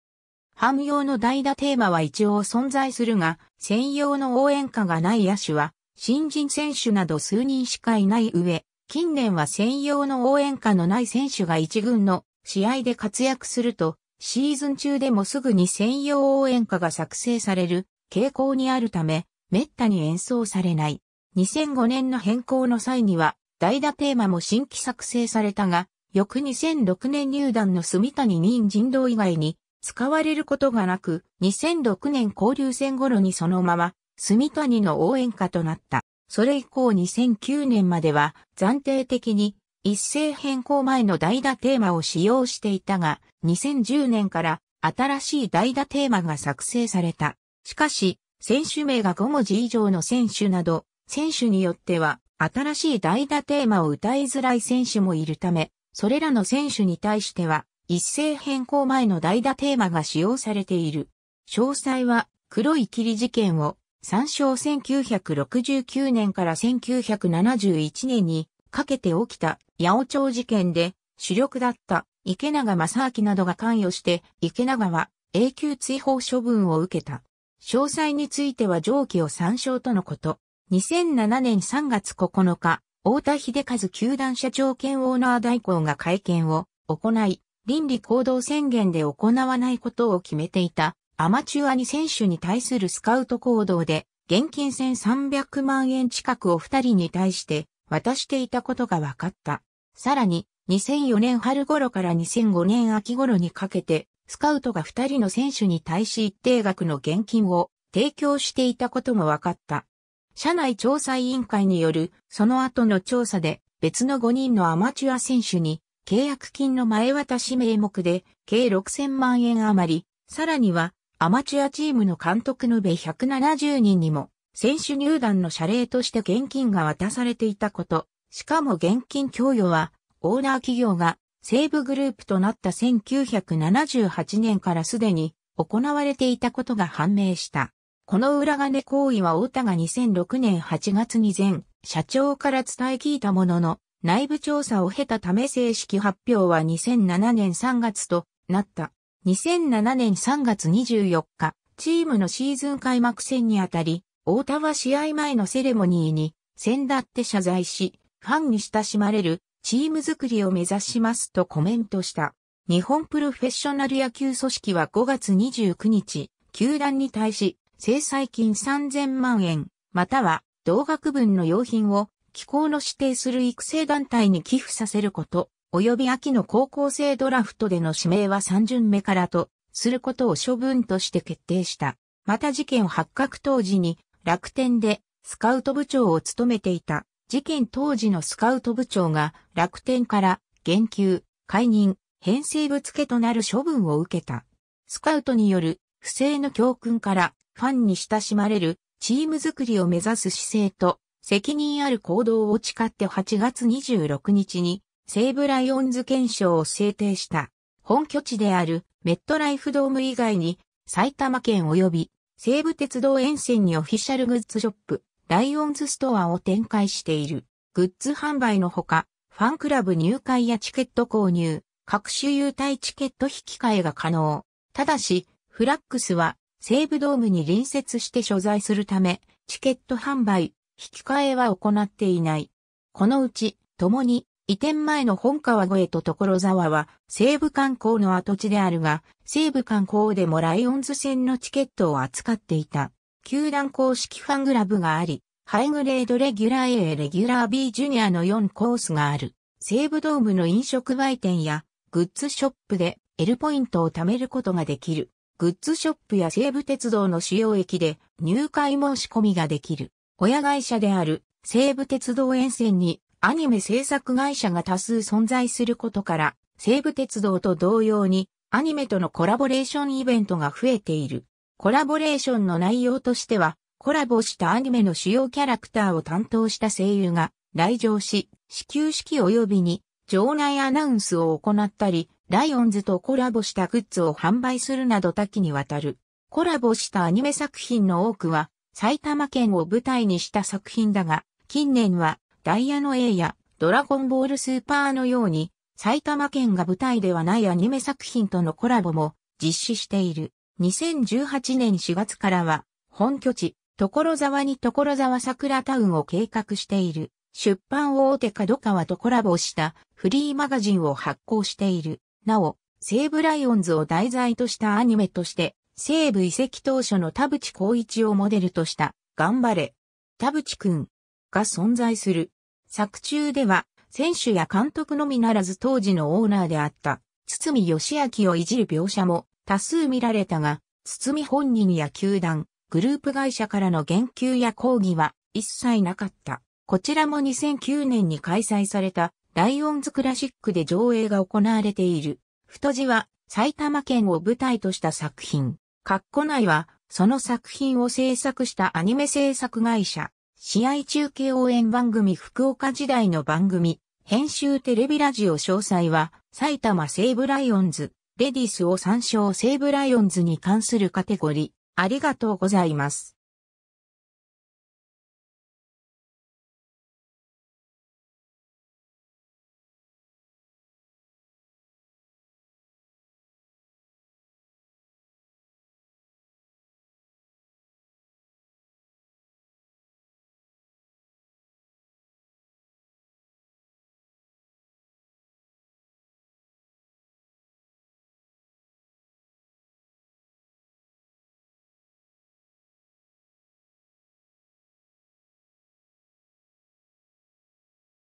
ハム用の代打テーマは一応存在するが、専用の応援歌がない野手は、新人選手など数人しかいない上、近年は専用の応援歌のない選手が一軍の試合で活躍すると、シーズン中でもすぐに専用応援歌が作成される傾向にあるため、滅多に演奏されない。2005年の変更の際には、代打テーマも新規作成されたが、翌2006年入団の住谷任人道以外に使われることがなく、2006年交流戦頃にそのまま、住谷の応援歌となった。それ以降2009年までは暫定的に一斉変更前の代打テーマを使用していたが、2010年から新しい代打テーマが作成された。しかし、選手名が5文字以上の選手など、選手によっては、新しい代打テーマを歌いづらい選手もいるため、それらの選手に対しては、一斉変更前の代打テーマが使用されている。詳細は、黒い霧事件を、参照1969年から1971年にかけて起きた八尾町事件で主力だった池永正明などが関与して池永は永久追放処分を受けた。詳細については上記を参照とのこと。2007年3月9日、太田秀和球団社長兼オーナー代行が会見を行い、倫理行動宣言で行わないことを決めていたアマチュアに選手に対するスカウト行動で現金1300万円近くを2人に対して渡していたことが分かった。さらに2004年春頃から2005年秋頃にかけてスカウトが二人の選手に対し一定額の現金を提供していたことも分かった。社内調査委員会によるその後の調査で別の5人のアマチュア選手に契約金の前渡し名目で計6000万円余り、さらにはアマチュアチームの監督のべ170人にも選手入団の謝礼として現金が渡されていたこと、しかも現金供与はオーナー企業が西部グループとなった1978年からすでに行われていたことが判明した。この裏金行為は太田が2006年8月に前、社長から伝え聞いたものの、内部調査を経たため正式発表は2007年3月となった。2007年3月24日、チームのシーズン開幕戦にあたり、太田は試合前のセレモニーに、先だって謝罪し、ファンに親しまれるチーム作りを目指しますとコメントした。日本プロフェッショナル野球組織は5月29日、球団に対し、制裁金3000万円、または同額分の用品を機構の指定する育成団体に寄付させること、及び秋の高校生ドラフトでの指名は3巡目からと、することを処分として決定した。また事件発覚当時に、楽天でスカウト部長を務めていた事件当時のスカウト部長が楽天から減給、解任、編成ぶつけとなる処分を受けた。スカウトによる不正の教訓からファンに親しまれるチーム作りを目指す姿勢と責任ある行動を誓って8月26日に西武ライオンズ憲章を制定した。本拠地であるメットライフドーム以外に埼玉県及び西武鉄道沿線にオフィシャルグッズショップ、ライオンズストアを展開している。グッズ販売のほか、ファンクラブ入会やチケット購入、各種優待チケット引き換えが可能。ただし、フラックスは西武ドームに隣接して所在するため、チケット販売、引き換えは行っていない。このうち、共に移転前の本川越と所沢は西武観光の跡地であるが、西武観光でもライオンズ戦のチケットを扱っていた。球団公式ファングラブがあり、ハイグレードレギュラー A、レギュラー B ジュニアの4コースがある。西武ドームの飲食売店やグッズショップで L ポイントを貯めることができる。グッズショップや西武鉄道の主要駅で入会申し込みができる。親会社である西武鉄道沿線にアニメ制作会社が多数存在することから、西武鉄道と同様にアニメとのコラボレーションイベントが増えている。コラボレーションの内容としては、コラボしたアニメの主要キャラクターを担当した声優が来場し、始球式及びに場内アナウンスを行ったり、ライオンズとコラボしたグッズを販売するなど多岐にわたる。コラボしたアニメ作品の多くは埼玉県を舞台にした作品だが、近年はダイヤの A やドラゴンボールスーパーのように埼玉県が舞台ではないアニメ作品とのコラボも実施している。2018年4月からは、本拠地、所沢に所沢桜タウンを計画している、出版大手角川とコラボしたフリーマガジンを発行している。なお、西武ライオンズを題材としたアニメとして、西武移籍当初の田淵光一をモデルとした、頑張れ、田淵くんが存在する。作中では、選手や監督のみならず当時のオーナーであった、堤義明をいじる描写も多数見られたが、堤本人や球団、グループ会社からの言及や抗議は一切なかった。こちらも2009年に開催されたライオンズクラシックで上映が行われている。太字は埼玉県を舞台とした作品。括弧内はその作品を制作したアニメ制作会社。試合中継応援番組福岡時代の番組。編集テレビラジオ詳細は埼玉西武ライオンズレディスを参照西武ライオンズに関するカテゴリー。ありがとうございます。